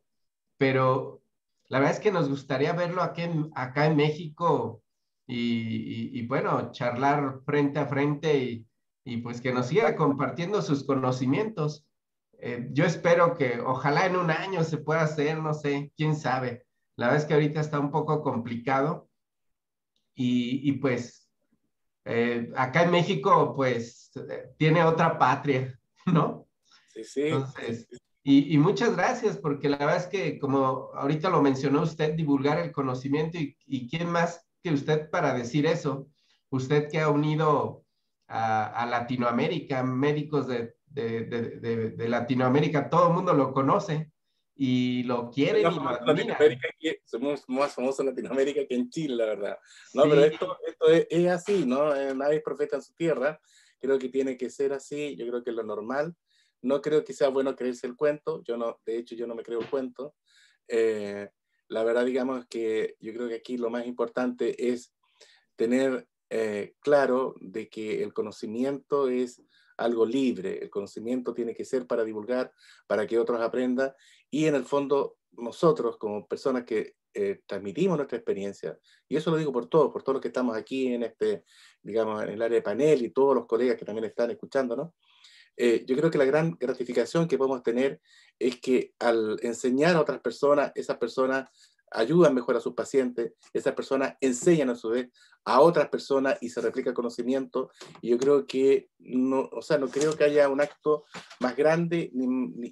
pero la verdad es que nos gustaría verlo aquí, acá en México y, bueno, charlar frente a frente y, y pues que nos siga compartiendo sus conocimientos. Eh, yo espero que ojalá en un año se pueda hacer, no sé, quién sabe. La verdad es que ahorita está un poco complicado y, y pues eh, acá en México pues eh, tiene otra patria, ¿no? Sí, sí. y, y, muchas gracias, porque la verdad es que, como ahorita lo mencionó usted, divulgar el conocimiento y, y quién más que usted para decir eso, usted que ha unido a, a Latinoamérica médicos de de, de, de Latinoamérica, todo el mundo lo conoce y lo quiere somos somos más famosos en Latinoamérica que en Chile, la verdad. No, pero esto, esto es, así, ¿no? Eh, nadie es profeta en su tierra. Creo que tiene que ser así. Yo creo que es lo normal. No creo que sea bueno creerse el cuento. Yo no, de hecho, yo no me creo el cuento. Eh, la verdad, digamos que yo creo que aquí lo más importante es tener eh, claro de que el conocimiento es algo libre. El conocimiento tiene que ser para divulgar, para que otros aprendan. Y en el fondo, nosotros como personas que eh, transmitimos nuestra experiencia, y eso lo digo por todos, por todos los que estamos aquí en este, digamos, en el área de panel y todos los colegas que también están escuchándonos, eh, yo creo que la gran gratificación que podemos tener es que al enseñar a otras personas, esas personas ayudan mejor a sus pacientes, esas personas enseñan a su vez a otras personas y se replica el conocimiento. Y yo creo que no, o sea, no creo que haya un acto más grande,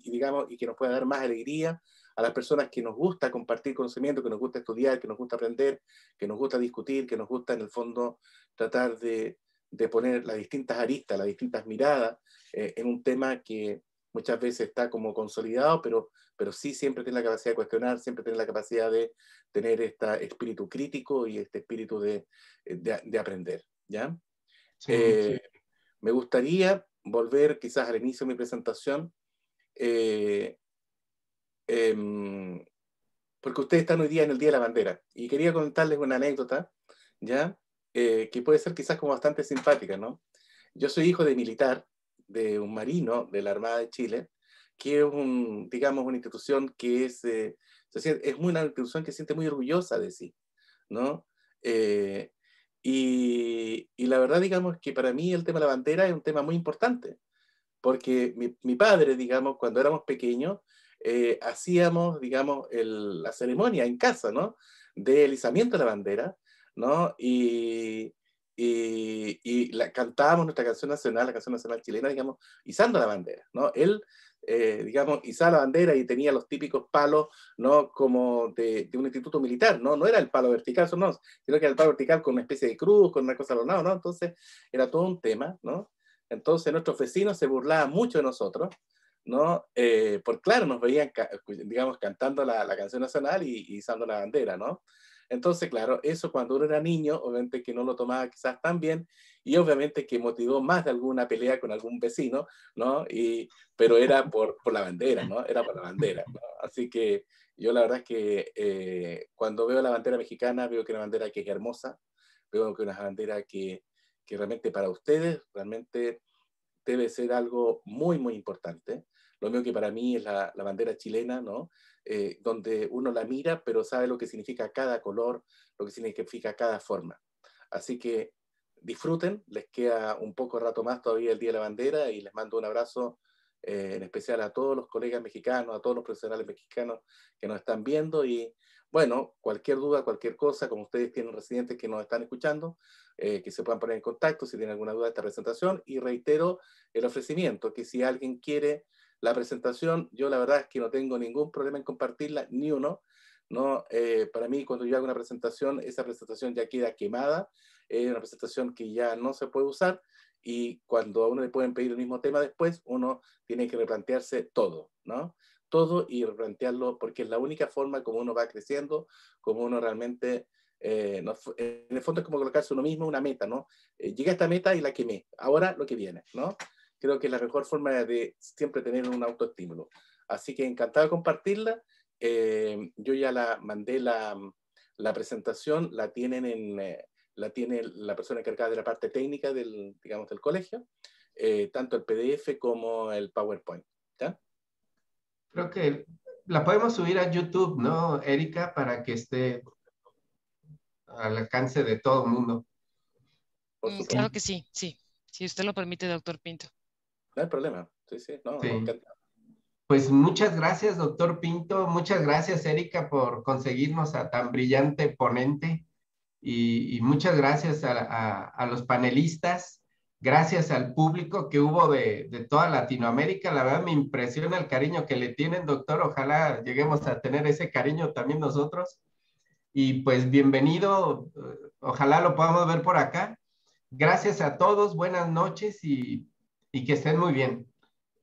digamos, y que nos pueda dar más alegría a las personas que nos gusta compartir conocimiento, que nos gusta estudiar, que nos gusta aprender, que nos gusta discutir, que nos gusta en el fondo tratar de, de poner las distintas aristas, las distintas miradas eh, en un tema que, muchas veces está como consolidado, pero, pero sí siempre tiene la capacidad de cuestionar, siempre tiene la capacidad de tener este espíritu crítico y este espíritu de, eh, aprender. ¿ya? Eh, me gustaría volver quizás al inicio de mi presentación, eh, em, porque ustedes están hoy día en el Día de la Bandera, y quería contarles una anécdota, ¿ya? que puede ser quizás como bastante simpática, ¿no? Yo soy hijo de militar, de un marino de la Armada de Chile, que es, un, digamos, una institución que es, eh, es una institución que se siente muy orgullosa de sí, ¿no? Eh, y, y, la verdad, digamos, que para mí el tema de la bandera es un tema muy importante, porque mi, padre, digamos, cuando éramos pequeños, eh, hacíamos, digamos, la ceremonia en casa, ¿no? De izamiento de la bandera, ¿no? Y, y, la, cantábamos nuestra canción nacional, la canción nacional chilena, digamos, izando la bandera, ¿no? Él, eh, digamos, izaba la bandera y tenía los típicos palos, ¿no? Como de, un instituto militar, ¿no? No era el palo vertical, no, sino que era el palo vertical con una especie de cruz, con una cosa lados, ¿no? Entonces, era todo un tema, ¿no? Entonces, nuestros vecinos se burlaban mucho de nosotros, ¿no? Eh, por claro, nos veían, digamos, cantando la, canción nacional y, y izando la bandera, ¿no? Entonces, claro, eso cuando uno era niño, obviamente que no lo tomaba quizás tan bien y obviamente que motivó más de alguna pelea con algún vecino, ¿no? Y, pero era por, por la bandera, ¿no? Era por la bandera. Así que yo la verdad es que eh, cuando veo la bandera mexicana, veo que es una bandera que es hermosa, veo que es una bandera que, que realmente para ustedes, realmente debe ser algo muy, muy importante lo mío que para mí es la, la bandera chilena, ¿no? Eh, donde uno la mira, pero sabe lo que significa cada color, lo que significa cada forma. Así que disfruten, les queda un poco rato más todavía el Día de la Bandera y les mando un abrazo eh, en especial a todos los colegas mexicanos, a todos los profesionales mexicanos que nos están viendo y bueno, cualquier duda, cualquier cosa, como ustedes tienen residentes que nos están escuchando, eh, que se puedan poner en contacto si tienen alguna duda de esta presentación y reitero el ofrecimiento que si alguien quiere la presentación, yo la verdad es que no tengo ningún problema en compartirla, ni uno. No, eh, para mí, cuando yo hago una presentación, esa presentación ya queda quemada, es una presentación que ya no se puede usar y cuando a uno le pueden pedir el mismo tema después, uno tiene que replantearse todo, ¿no? Todo y replantearlo porque es la única forma como uno va creciendo, como uno realmente... Eh, en el fondo es como colocarse uno mismo una meta, ¿no? Eh, llegué a esta meta y la quemé, ahora lo que viene, ¿no? creo que es la mejor forma de siempre tener un autoestímulo. Así que encantado de compartirla. Eh, yo ya la mandé la, la presentación, la tienen en, eh, la tiene la persona encargada de la parte técnica del, digamos, del colegio, eh, tanto el PDF como el PowerPoint. Creo que la podemos subir a YouTube, ¿no, Erika? Para que esté al alcance de todo el mundo. Mm, claro que sí, sí. Si usted lo permite, doctor Pinto. No hay problema. Sí, sí, no, Pues muchas gracias, doctor Pinto. Muchas gracias, Erika, por conseguirnos a tan brillante ponente. Y, muchas gracias a, los panelistas. Gracias al público que hubo de, de toda Latinoamérica. La verdad me impresiona el cariño que le tienen, doctor. Ojalá lleguemos a tener ese cariño también nosotros. Y pues bienvenido. Ojalá lo podamos ver por acá. Gracias a todos. Buenas noches y y que estén muy bien.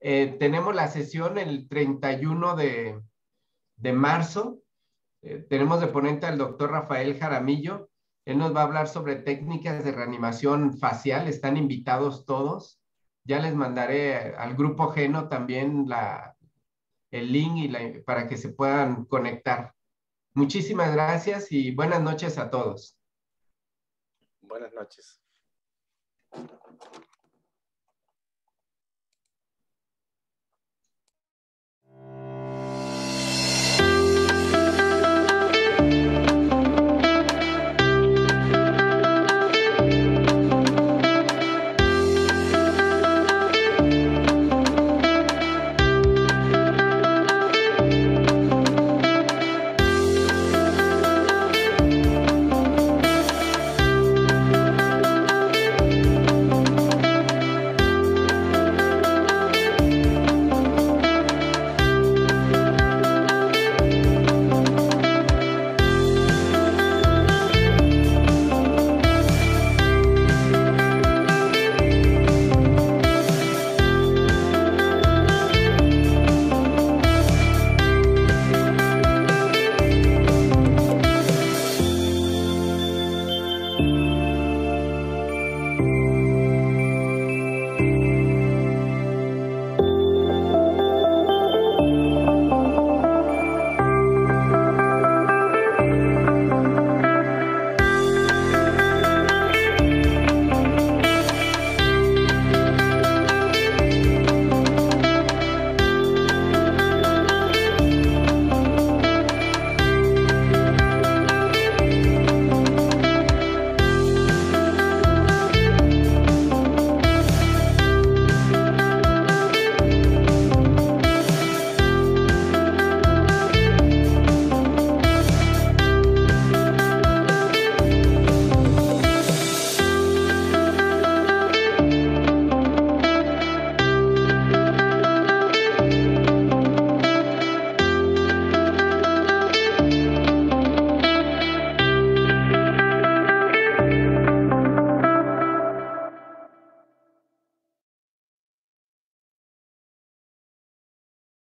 Eh, tenemos la sesión el 31 de, de marzo. Eh, tenemos de ponente al doctor Rafael Jaramillo. Él nos va a hablar sobre técnicas de reanimación facial. Están invitados todos. Ya les mandaré al grupo Geno también la, el link y la, para que se puedan conectar. Muchísimas gracias y buenas noches a todos. Buenas noches.